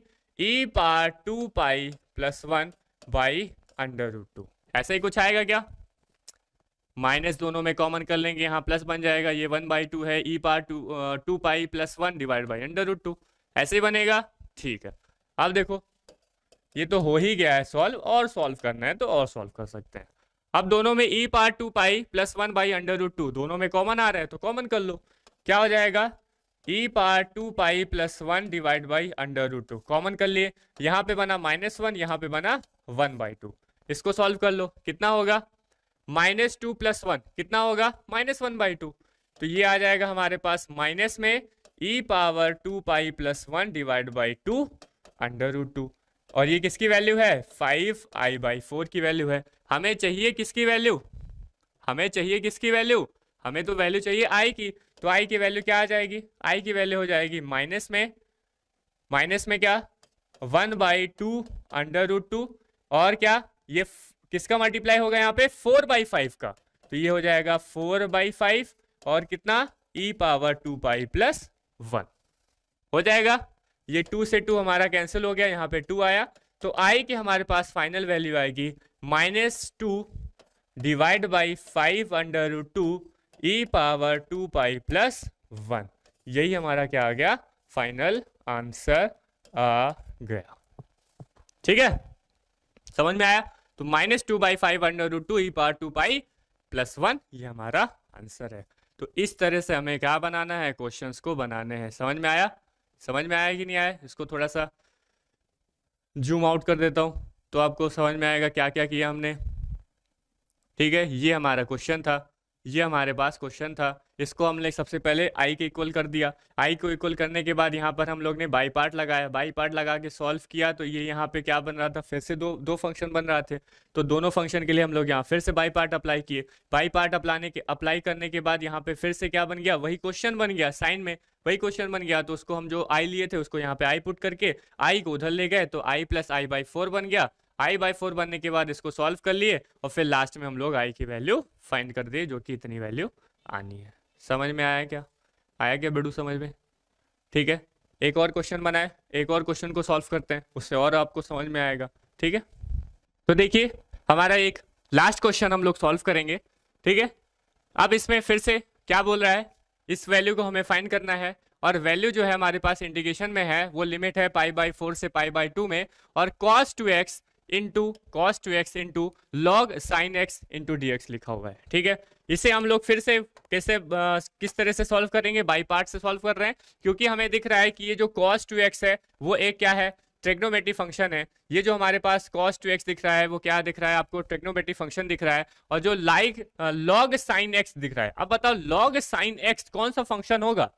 e power two pi plus one by under root two ऐसा ही कुछ आएगा क्या माइनस दोनों में कॉमन कर लेंगे यहाँ प्लस बन जाएगा ये वन बाई टू है e power two two pi plus one divide by under root two ऐसे ही बनेगा ठीक है अब देखो ये तो हो ही गया है सॉल्व और सॉल्व करना है तो और सॉल्व कर सकते हैं अब दोनों में e power two pi plus one by under root two दोनों में कॉमन आ रहा है तो कॉमन कर लो क्या हो जाएगा e power two pi plus one divide by under root two common कर लिए यहाँ पे बना माइनस वन यहाँ पे बना वन बाई टू इसको सॉल्व कर लो कितना होगा माइनस टू प्लस वन कितना होगा माइनस वन बाई टू तो ये आ जाएगा हमारे पास माइनस में e power two pi plus one divide by two under root two और ये किसकी वैल्यू है फाइव आई बाई फोर की वैल्यू है हमें चाहिए किसकी वैल्यू हमें चाहिए किसकी वैल्यू हमें तो वैल्यू चाहिए आई की तो आई की वैल्यू क्या आ जाएगी आई की वैल्यू हो जाएगी माइनस में माइनस में क्या one by two under root two और क्या ये किसका मल्टीप्लाई होगा यहाँ पे फोर बाई फाइव का तो ये हो जाएगा फोर बाई फाइव और कितना e power two pi plus one हो जाएगा ये टू से टू हमारा कैंसिल हो गया यहाँ पे टू आया तो आई के हमारे पास फाइनल वैल्यू आएगी minus two divide by five under two e power two pi plus one यही हमारा क्या आ गया फाइनल आंसर आ गया ठीक है समझ में आया तो minus two by five under root two e power two pi plus one ये हमारा आंसर है तो इस तरह से हमें क्या बनाना है क्वेश्चन को बनाने हैं समझ में आया समझ में आया कि नहीं आया इसको थोड़ा सा जूम आउट कर देता हूँ तो आपको समझ में आएगा क्या क्या किया हमने ठीक है ये हमारा क्वेश्चन था ये हमारे पास क्वेश्चन था इसको हमने सबसे पहले आई के इक्वल कर दिया आई को इक्वल करने के बाद यहाँ पर हम लोग ने बाई पार्ट लगाया बाई पार्ट लगा के सॉल्व किया तो ये यहाँ पे क्या बन रहा था फिर से दो दो फंक्शन बन रहा थे तो दोनों फंक्शन के लिए हम लोग यहाँ फिर से बाई पार्ट अप्लाई किए बाई पार्ट अपलाने के अप्लाई करने के बाद यहाँ पे फिर से क्या बन गया वही क्वेश्चन बन गया साइन में वही क्वेश्चन बन गया तो उसको हम जो आई लिए थे उसको यहाँ पे आई पुट करके आई को उधर ले गए तो I plus I by four बन गया आई बाई फोर बनने के बाद इसको सॉल्व कर लिए और फिर लास्ट में हम लोग आई की वैल्यू फाइंड कर दिए जो कि इतनी वैल्यू आनी है समझ में आया क्या आया क्या बेडू समझ में ठीक है एक और क्वेश्चन बनाए एक और क्वेश्चन को सॉल्व करते हैं उससे और आपको समझ में आएगा ठीक है तो देखिए हमारा एक लास्ट क्वेश्चन हम लोग सॉल्व करेंगे ठीक है अब इसमें फिर से क्या बोल रहा है इस वैल्यू को हमें फाइंड करना है और वैल्यू जो है हमारे पास इंडिकेशन में है वो लिमिट है पाई बाई फोर से पाई बाई टू में और cos two x into cos two x into log sine x into d x लिखा हुआ है ठीक है इसे हम लोग फिर से कैसे किस तरह से सॉल्व करेंगे बाई पार्ट से सॉल्व कर रहे हैं क्योंकि हमें दिख रहा है कि ये जो कॉस टू एक्स है वो एक क्या है ट्रेग्नोमेट्री फंक्शन है ये जो हमारे पास कॉस टू एक्स दिख रहा है वो क्या दिख रहा है आपको ट्रेग्नोमेट्री फंक्शन दिख रहा है और जो लाइक लॉग साइन एक्स दिख रहा है अब बताओ लॉग साइन एक्स कौन सा फंक्शन होगा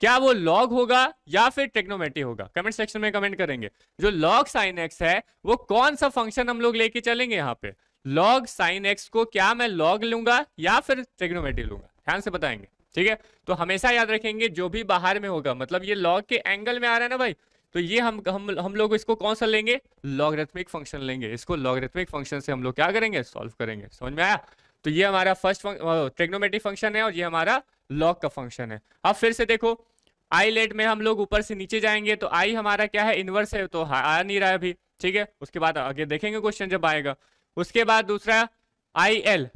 क्या वो लॉग होगा या फिर ट्रिग्नोमेट्री होगा कमेंट सेक्शन में कमेंट करेंगे जो लॉग साइन एक्स है वो कौन सा फंक्शन हम लोग लेके चलेंगे यहाँ पे लॉग साइन एक्स को क्या मैं लॉग लूंगा या फिर ट्रिग्नोमेट्री लूंगा ध्यान से बताएंगे ठीक है तो हमेशा याद रखेंगे जो भी बाहर में होगा मतलब ये लॉग के एंगल में आ रहा है ना भाई तो ये हम हम हम लोग इसको कौन सा लेंगे लॉगरेथमिक फंक्शन लेंगे इसको लॉगरेथमिक फंक्शन से हम लोग क्या करेंगे सॉल्व करेंगे समझ में आया तो ये हमारा फर्स्ट ट्रेग्नोमेटिक फंक्शन है और ये हमारा लॉक का फंक्शन है अब फिर से देखो आई लेट में हम लोग ऊपर से नीचे जाएंगे तो आई हमारा क्या है इनवर्स है तो आ नहीं रहा है अभी ठीक है उसके बाद आगे देखेंगे क्वेश्चन जब आएगा उसके बाद दूसरा आई एल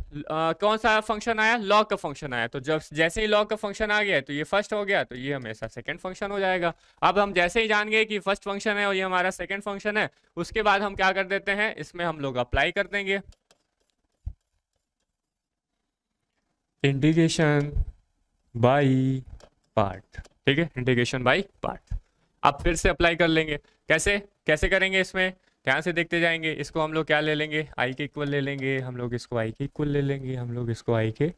कौन सा फंक्शन आया लॉक का फंक्शन आया तो जब जैसे ही लॉक का फंक्शन आ गया तो ये फर्स्ट हो गया तो ये हमेशा सेकंड फंक्शन हो जाएगा अब हम जैसे ही जान गए कि फर्स्ट फंक्शन है और ये हमारा सेकंड फंक्शन है उसके बाद हम क्या कर देते हैं इसमें हम लोग अप्लाई कर देंगे इंडिकेशन बाई पार्ट ठीक है इंटीग्रेशन बाई पार्ट आप फिर से अप्लाई कर लेंगे कैसे कैसे करेंगे इसमें ध्यान से देखते जाएंगे इसको हम लोग क्या ले लेंगे आई के इक्वल ले लेंगे हम लोग इसको आई के इक्वल ले लेंगे हम लोग इसको आई के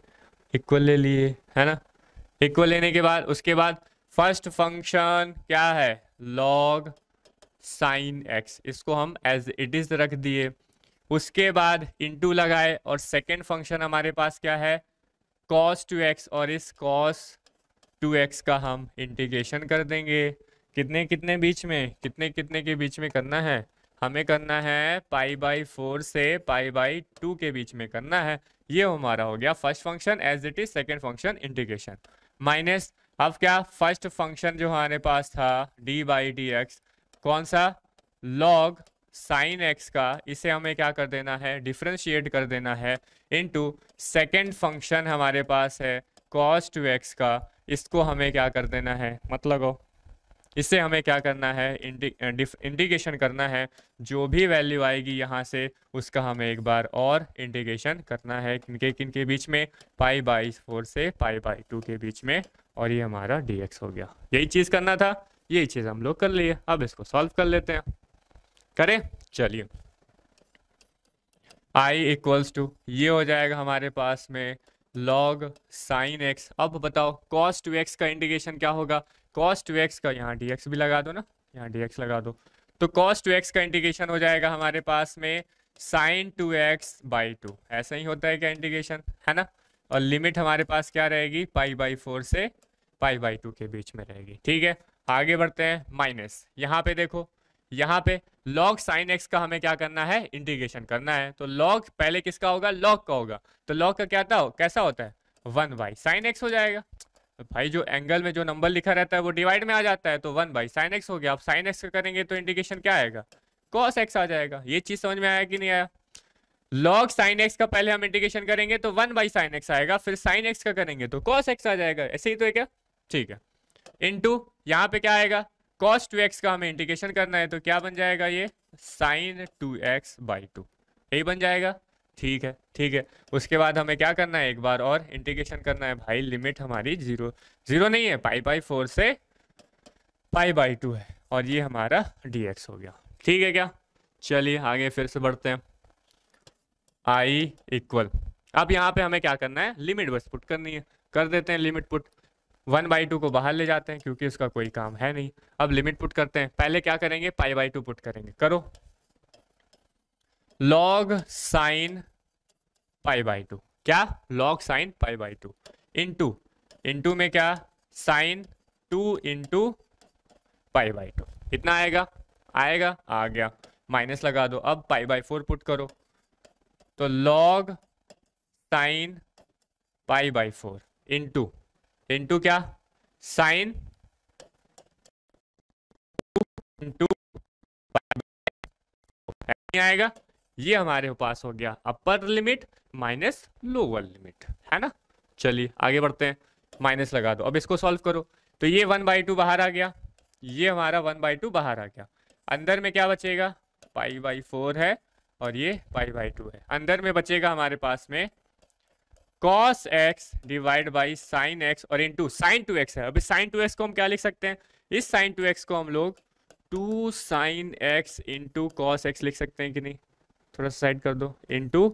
इक्वल ले लिए है ना इक्वल लेने के बाद उसके बाद फर्स्ट फंक्शन क्या है लॉग साइन एक्स इसको हम एज इट इज़ रख दिए उसके बाद इंटू लगाए और सेकेंड फंक्शन हमारे पास क्या है कॉस टू एक्स और इस कॉस टू एक्स का हम इंटीग्रेशन कर देंगे कितने कितने बीच में कितने कितने के बीच में करना है हमें करना है पाई बाई फोर से पाई बाई टू के बीच में करना है ये हमारा हो गया first function as it is second function integration minus अब क्या फर्स्ट फंक्शन जो हमारे पास था डी बाई डी एक्स कौन सा लॉग साइन एक्स का इसे हमें क्या कर देना है डिफ्रेंशिएट कर देना है इनटू सेकंड फंक्शन हमारे पास है कॉस टू एक्स का इसको हमें क्या कर देना है मतलब इसे हमें क्या करना है इंडिकेशन करना है जो भी वैल्यू आएगी यहाँ से उसका हमें एक बार और इंडिकेशन करना है किनके किनके बीच में पाई बाई फोर से पाई बाई टू के बीच में और ये हमारा डी हो गया यही चीज़ करना था यही चीज़ हम लोग कर लिए अब इसको सॉल्व कर लेते हैं करें चलिए आई इक्वल्स टू ये हो जाएगा हमारे पास में लॉग साइन एक्स अब बताओ कॉस टू एक्स का इंडिकेशन क्या होगा कॉस टू एक्स का यहाँ डी एक्स भी लगा दो ना यहाँ डी एक्स लगा दो तो कॉस टू एक्स का इंडिकेशन हो जाएगा हमारे पास में sine two x by two ऐसा ही होता है क्या इंडिकेशन है ना और लिमिट हमारे पास क्या रहेगी पाई बाई फोर से पाई बाई टू के बीच में रहेगी ठीक है आगे बढ़ते हैं माइनस यहाँ पे देखो यहाँ पे log साइन x का हमें क्या करना है इंटीग्रेशन करना है तो log पहले किसका होगा log का होगा तो log का क्या था कैसा होता है वन बाई साइन एक्स हो जाएगा तो भाई जो एंगल में जो नंबर लिखा रहता है वो डिवाइड में आ जाता है तो वन बाई साइन एक्स हो गया आप साइन एक्स का करेंगे तो इंटीग्रेशन क्या आएगा कॉस एक्स आ जाएगा ये चीज़ समझ में आया कि नहीं आया लॉग साइन एक्स का पहले हम इंटीग्रेशन करेंगे तो वन बाई साइन एक्स आएगा फिर साइन एक्स का करेंगे तो कॉस एक्स आ जाएगा ऐसे ही तो है क्या ठीक है इंटू यहाँ पे क्या आएगा कॉस टू एक्स का हमें इंटीग्रेशन करना है तो क्या बन जाएगा ये sine two x by two यही बन जाएगा ठीक है ठीक है उसके बाद हमें क्या करना है एक बार और इंटीग्रेशन करना है भाई लिमिट हमारी जीरो जीरो नहीं है पाई बाई फोर से पाई बाई टू है और ये हमारा डी एक्स हो गया ठीक है क्या चलिए आगे फिर से बढ़ते हैं आई इक्वल अब यहाँ पे हमें क्या करना है लिमिट बस पुट करनी है कर देते हैं limit put one by two को बाहर ले जाते हैं क्योंकि उसका कोई काम है नहीं अब लिमिट पुट करते हैं पहले क्या करेंगे पाई बाई टू पुट करेंगे करो log sine pi by two क्या log sine pi by two in into in into में क्या sine two in to pi by two इतना आएगा आएगा आ गया माइनस लगा दो अब पाई बाई फोर पुट करो तो log sine pi by four into into क्या साइन इंटू आएगा ये हमारे पास हो गया upper limit minus lower limit है ना चलिए आगे बढ़ते हैं माइनस लगा दो अब इसको सॉल्व करो तो ये वन बाई टू बाहर आ गया ये हमारा वन बाई टू बाहर आ गया अंदर में क्या बचेगा पाई बाई फोर है और ये पाई बाई टू है अंदर में बचेगा हमारे पास में cos x divide by sine x और into sine two x है अभी साइन टू एक्स को हम क्या लिख सकते हैं इस साइन टू एक्स को हम लोग two sine x into cos x लिख सकते हैं कि नहीं थोड़ा साइड कर दो इंटू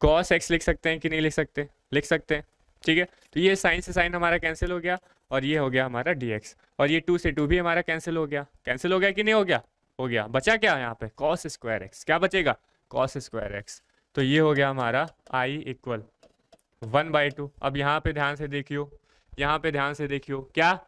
कॉस एक्स लिख सकते हैं कि नहीं लिख सकते लिख सकते हैं ठीक है तो ये साइन से साइन हमारा कैंसिल हो गया और ये हो गया हमारा डी और ये टू से टू भी हमारा कैंसिल हो गया कैंसिल हो गया कि नहीं हो गया हो गया बचा क्या यहाँ पे कॉस स्क्वायर एक्स क्या बचेगा कॉस स्क्वायर एक्स तो ये हो गया हमारा I equal one by two अब यहाँ पे ध्यान से देखियो यहाँ पे ध्यान से देखियो क्या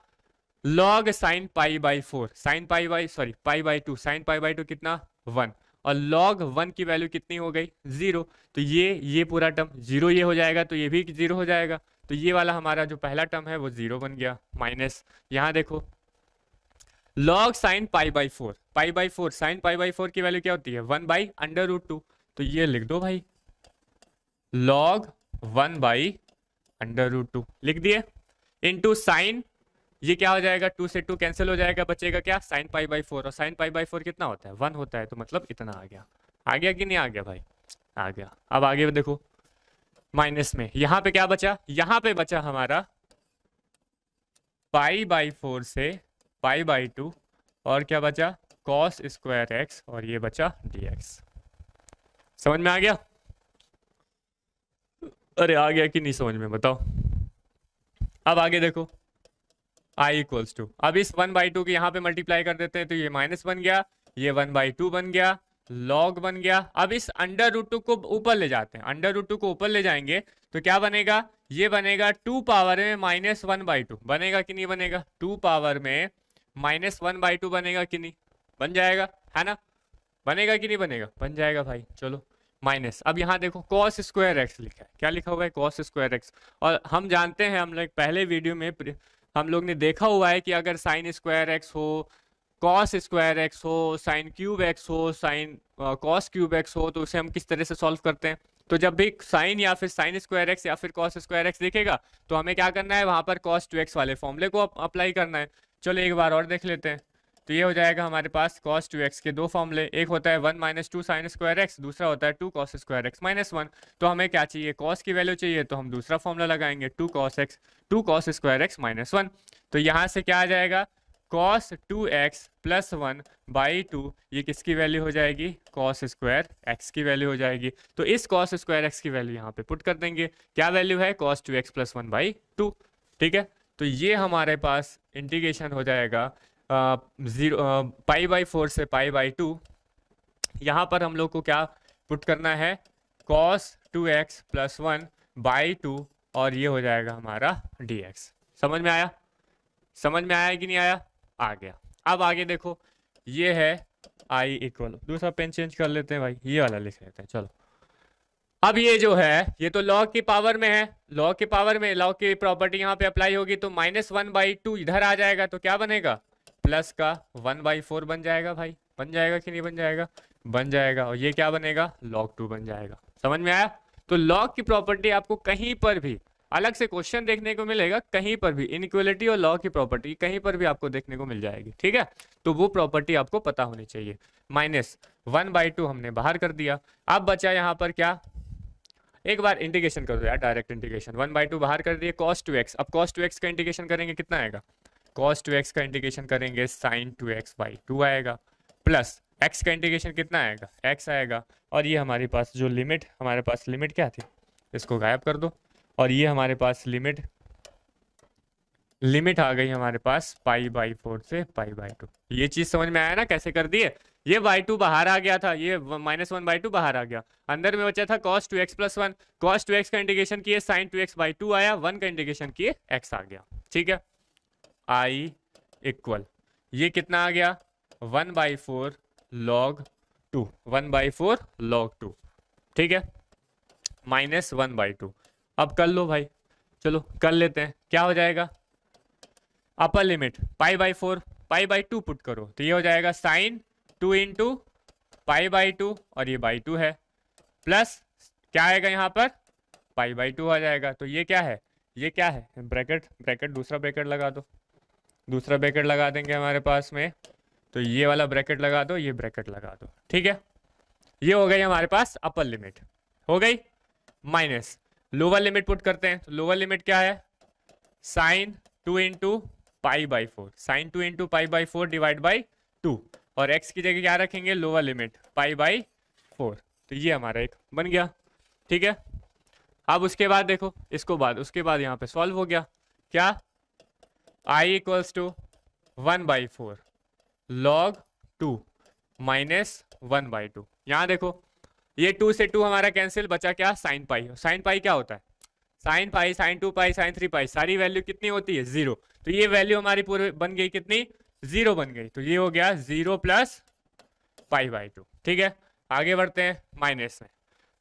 log sine pi by four sine pi by sorry pi by two sine pi by two कितना वन और लॉग वन की वैल्यू कितनी हो गई जीरो तो ये ये पूरा टर्म जीरो ये हो जाएगा तो ये भी जीरो हो जाएगा तो ये वाला हमारा जो पहला टर्म है वो जीरो बन गया माइनस यहाँ देखो log sine pi by four pi by four sine pi by four की वैल्यू क्या होती है one by under root two तो ये लिख दो भाई log one by under root two लिख दिए इंटू साइन ये क्या हो जाएगा टू से टू कैंसिल हो जाएगा बचेगा क्या साइन पाई बाई फोर और साइन पाई बाई फोर कितना होता है वन होता है तो मतलब इतना आ गया आ गया कि नहीं आ गया भाई आ गया अब आगे देखो माइनस में यहाँ पे क्या बचा यहाँ पे बचा हमारा पाई बाई फोर से पाई बाई टू और क्या बचा कॉस स्क्वायर एक्स और ये बचा डी एक्स समझ में आ गया अरे आ गया कि नहीं समझ में बताओ अब आगे देखो आई इक्वल्स टू अब इस वन बाई टू के यहाँ पे मल्टीप्लाई कर देते हैं तो ये माइनस बन गया ये वन बाई टू बन गया लॉग बन गया अब इस अंडर रूट टू को ऊपर ले जाते हैं अंडर रूट टू को ऊपर ले जाएंगे तो क्या बनेगा ये बनेगा टू पावर में माइनस वन बाई टू बनेगा कि नहीं बनेगा टू पावर में माइनस वन बाई टू बनेगा कि नहीं बन जाएगा है ना बनेगा कि नहीं बनेगा बन जाएगा भाई चलो माइनस अब यहाँ देखो कॉस स्क्वायर एक्स लिखा है क्या लिखा हुआ है कॉस स्क्वायर एक्स और हम जानते हैं हम लोग पहले वीडियो में हम लोग ने देखा हुआ है कि अगर साइन स्क्वायर एक्स हो कॉस स्क्वायर एक्स हो साइन क्यूब एक्स हो साइन कॉस क्यूब एक्स हो तो उसे हम किस तरह से सॉल्व करते हैं तो जब भी साइन या फिर साइन स्क्वायर एक्स या फिर कॉस स्क्वायर एक्स देखेगा तो हमें क्या करना है वहाँ पर कॉस टू एक्स वाले फॉर्मूले को अप्लाई करना है चलो एक बार और देख लेते हैं तो ये हो जाएगा हमारे पास कॉस टू एक्स के दो फॉर्मले एक होता है one minus two sine square x दूसरा होता है two cos square x minus one तो हमें क्या चाहिए कॉस की वैल्यू चाहिए तो हम दूसरा फॉर्मूला लगाएंगे two cos x two cos square x minus one तो यहाँ से क्या आ जाएगा cos two x plus one by two ये किसकी वैल्यू हो जाएगी कॉस स्क्वायर एक्स की वैल्यू हो जाएगी तो इस कॉस स्क्वायर एक्स की वैल्यू यहाँ पे पुट कर देंगे क्या वैल्यू है cos two x plus one by two ठीक है तो ये हमारे पास इंटीग्रेशन हो जाएगा जीरो पाई बाई फोर से पाई बाई टू यहाँ पर हम लोग को क्या पुट करना है cos two x plus one by two और ये हो जाएगा हमारा डी एक्स समझ में आया समझ में आया कि नहीं आया आ गया अब आगे देखो ये है आई इक्वल दूसरा पेन चेंज कर लेते हैं भाई ये वाला लिख लेते हैं चलो अब ये जो है ये तो लॉ की पावर में है लॉ की पावर में लॉ की प्रॉपर्टी यहाँ पे अप्लाई होगी तो माइनस वन बाई टू इधर आ जाएगा तो क्या बनेगा प्लस का वन बाई फोर बन जाएगा भाई बन जाएगा कि नहीं बन जाएगा बन जाएगा और ये क्या बनेगा लॉग टू बन जाएगा समझ में आया तो लॉग की प्रॉपर्टी आपको कहीं पर भी अलग से क्वेश्चन देखने को मिलेगा कहीं पर भी इनक्वलिटी और लॉ की प्रॉपर्टी कहीं पर भी आपको देखने को मिल जाएगी ठीक है तो वो प्रॉपर्टी आपको पता होनी चाहिए माइनस वन बाई टू हमने बाहर कर दिया अब बचा यहाँ पर क्या एक बार इंटीग्रेशन कर दो यार direct integration one by two बाहर कर दिए कॉस्ट टू एक्स अब कॉस्ट टू एक्स का इंटीग्रेशन करेंगे कितना आएगा कॉस टू एक्स का इंटीग्रेशन करेंगे sine two x by two आएगा प्लस एक्स का इंटीग्रेशन कितना आएगा एक्स आएगा और ये हमारे पास जो लिमिट हमारे पास लिमिट क्या थी इसको गायब कर दो और ये हमारे पास लिमिट लिमिट आ गई हमारे पास पाई बाई फोर से पाई बाई टू ये चीज़ समझ में आया ना कैसे कर दिए ये बाई टू बाहर आ गया था ये माइनस वन बाई टू बाहर आ गया अंदर में बचा था cos two x plus one cos two x का इंटीग्रेशन किए sine two x by two आया वन का इंटीग्रेशन किए एक्स आ गया ठीक है आई इक्वल ये कितना आ गया one by four log two one by four log two ठीक है माइनस वन बाई टू अब कर लो भाई चलो कर लेते हैं क्या हो जाएगा upper limit pi by four pi by two put करो तो ये हो जाएगा sine two in to pi by two और ये बाई टू है प्लस क्या आएगा यहाँ पर पाई बाई टू आ जाएगा तो ये क्या है ये क्या है ब्रैकेट ब्रैकेट दूसरा ब्रैकेट लगा दो दूसरा ब्रैकेट लगा देंगे हमारे पास में तो ये वाला ब्रैकेट लगा दो ये ब्रैकेट लगा दो ठीक है ये हो गई हमारे पास अपर लिमिट हो गई माइनस लोअर लिमिट पुट करते हैं तो लोअर लिमिट क्या है sine two into pi by four sine two into pi by four divide by two और एक्स की जगह क्या रखेंगे lower limit pi by four तो ये हमारा एक बन गया ठीक है अब उसके बाद देखो इसको बाद उसके बाद यहाँ पे सॉल्व हो गया क्या I equals to one by four log two minus one by two यहाँ देखो ये टू से टू हमारा कैंसिल बचा क्या साइन पाई साइन पाई क्या होता है sine pi sine two pi sine three pi सारी वैल्यू कितनी होती है जीरो तो ये वैल्यू हमारी पूरे बन गई कितनी जीरो बन गई तो ये हो गया zero plus pi by two ठीक है आगे बढ़ते हैं माइनस में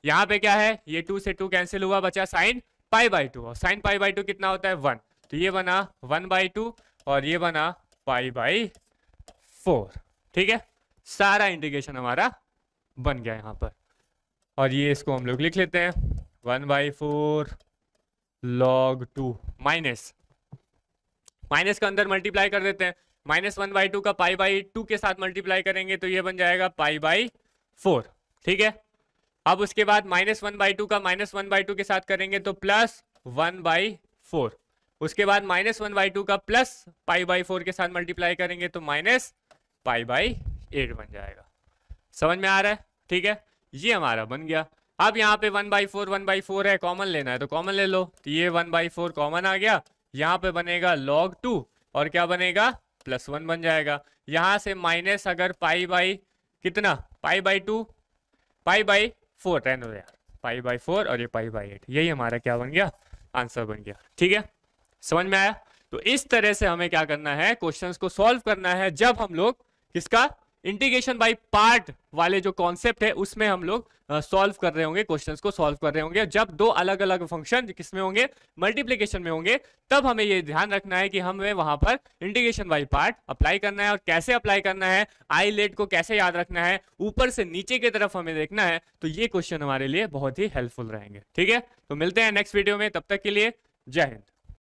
यहाँ पे क्या है ये टू से टू कैंसिल हुआ बचा साइन पाई बाई टू और साइन पाई बाई टू कितना होता है वन तो ये बना वन बाई टू और ये बना पाई बाई फोर ठीक है सारा इंटीग्रेशन हमारा बन गया यहाँ पर और ये इसको हम लोग लिख लेते हैं one by four log two minus minus का अंदर मल्टीप्लाई कर देते हैं माइनस वन बाई टू का पाई बाई टू के साथ मल्टीप्लाई करेंगे तो ये बन जाएगा पाई बाई फोर ठीक है अब उसके बाद माइनस वन बाई टू का माइनस वन बाई टू के साथ करेंगे तो प्लस वन बाई फोर उसके बाद माइनस वन बाई टू का प्लस पाई बाई फोर के साथ मल्टीप्लाई करेंगे तो माइनस पाई बाई एट बन जाएगा समझ में आ रहा है ठीक है ये हमारा बन गया अब यहाँ पे one by four one by four है कॉमन लेना है तो कॉमन ले लो तो ये वन बाई फोर कॉमन आ गया यहाँ पे बनेगा लॉग टू और क्या बनेगा प्लस वन बन जाएगा यहाँ से माइनस अगर पाई बाई कितना pi by two pi by four ten हो गया पाई बाई फोर और ये पाई बाई एट यही हमारा क्या बन गया आंसर बन गया ठीक है समझ में आया तो इस तरह से हमें क्या करना है क्वेश्चन को सॉल्व करना है जब हम लोग किसका इंटीग्रेशन बाई पार्ट वाले जो कॉन्सेप्ट है उसमें हम लोग सॉल्व कर रहे होंगे क्वेश्चंस को सॉल्व कर रहे होंगे जब दो अलग अलग फंक्शन किसमें होंगे मल्टीप्लीकेशन में होंगे तब हमें ये ध्यान रखना है कि हमें वहां पर इंटीग्रेशन बाई पार्ट अप्लाई करना है और कैसे अप्लाई करना है आई लेट को कैसे याद रखना है ऊपर से नीचे की तरफ हमें देखना है तो ये क्वेश्चन हमारे लिए बहुत ही हेल्पफुल रहेंगे ठीक है तो मिलते हैं नेक्स्ट वीडियो में तब तक के लिए जय हिंद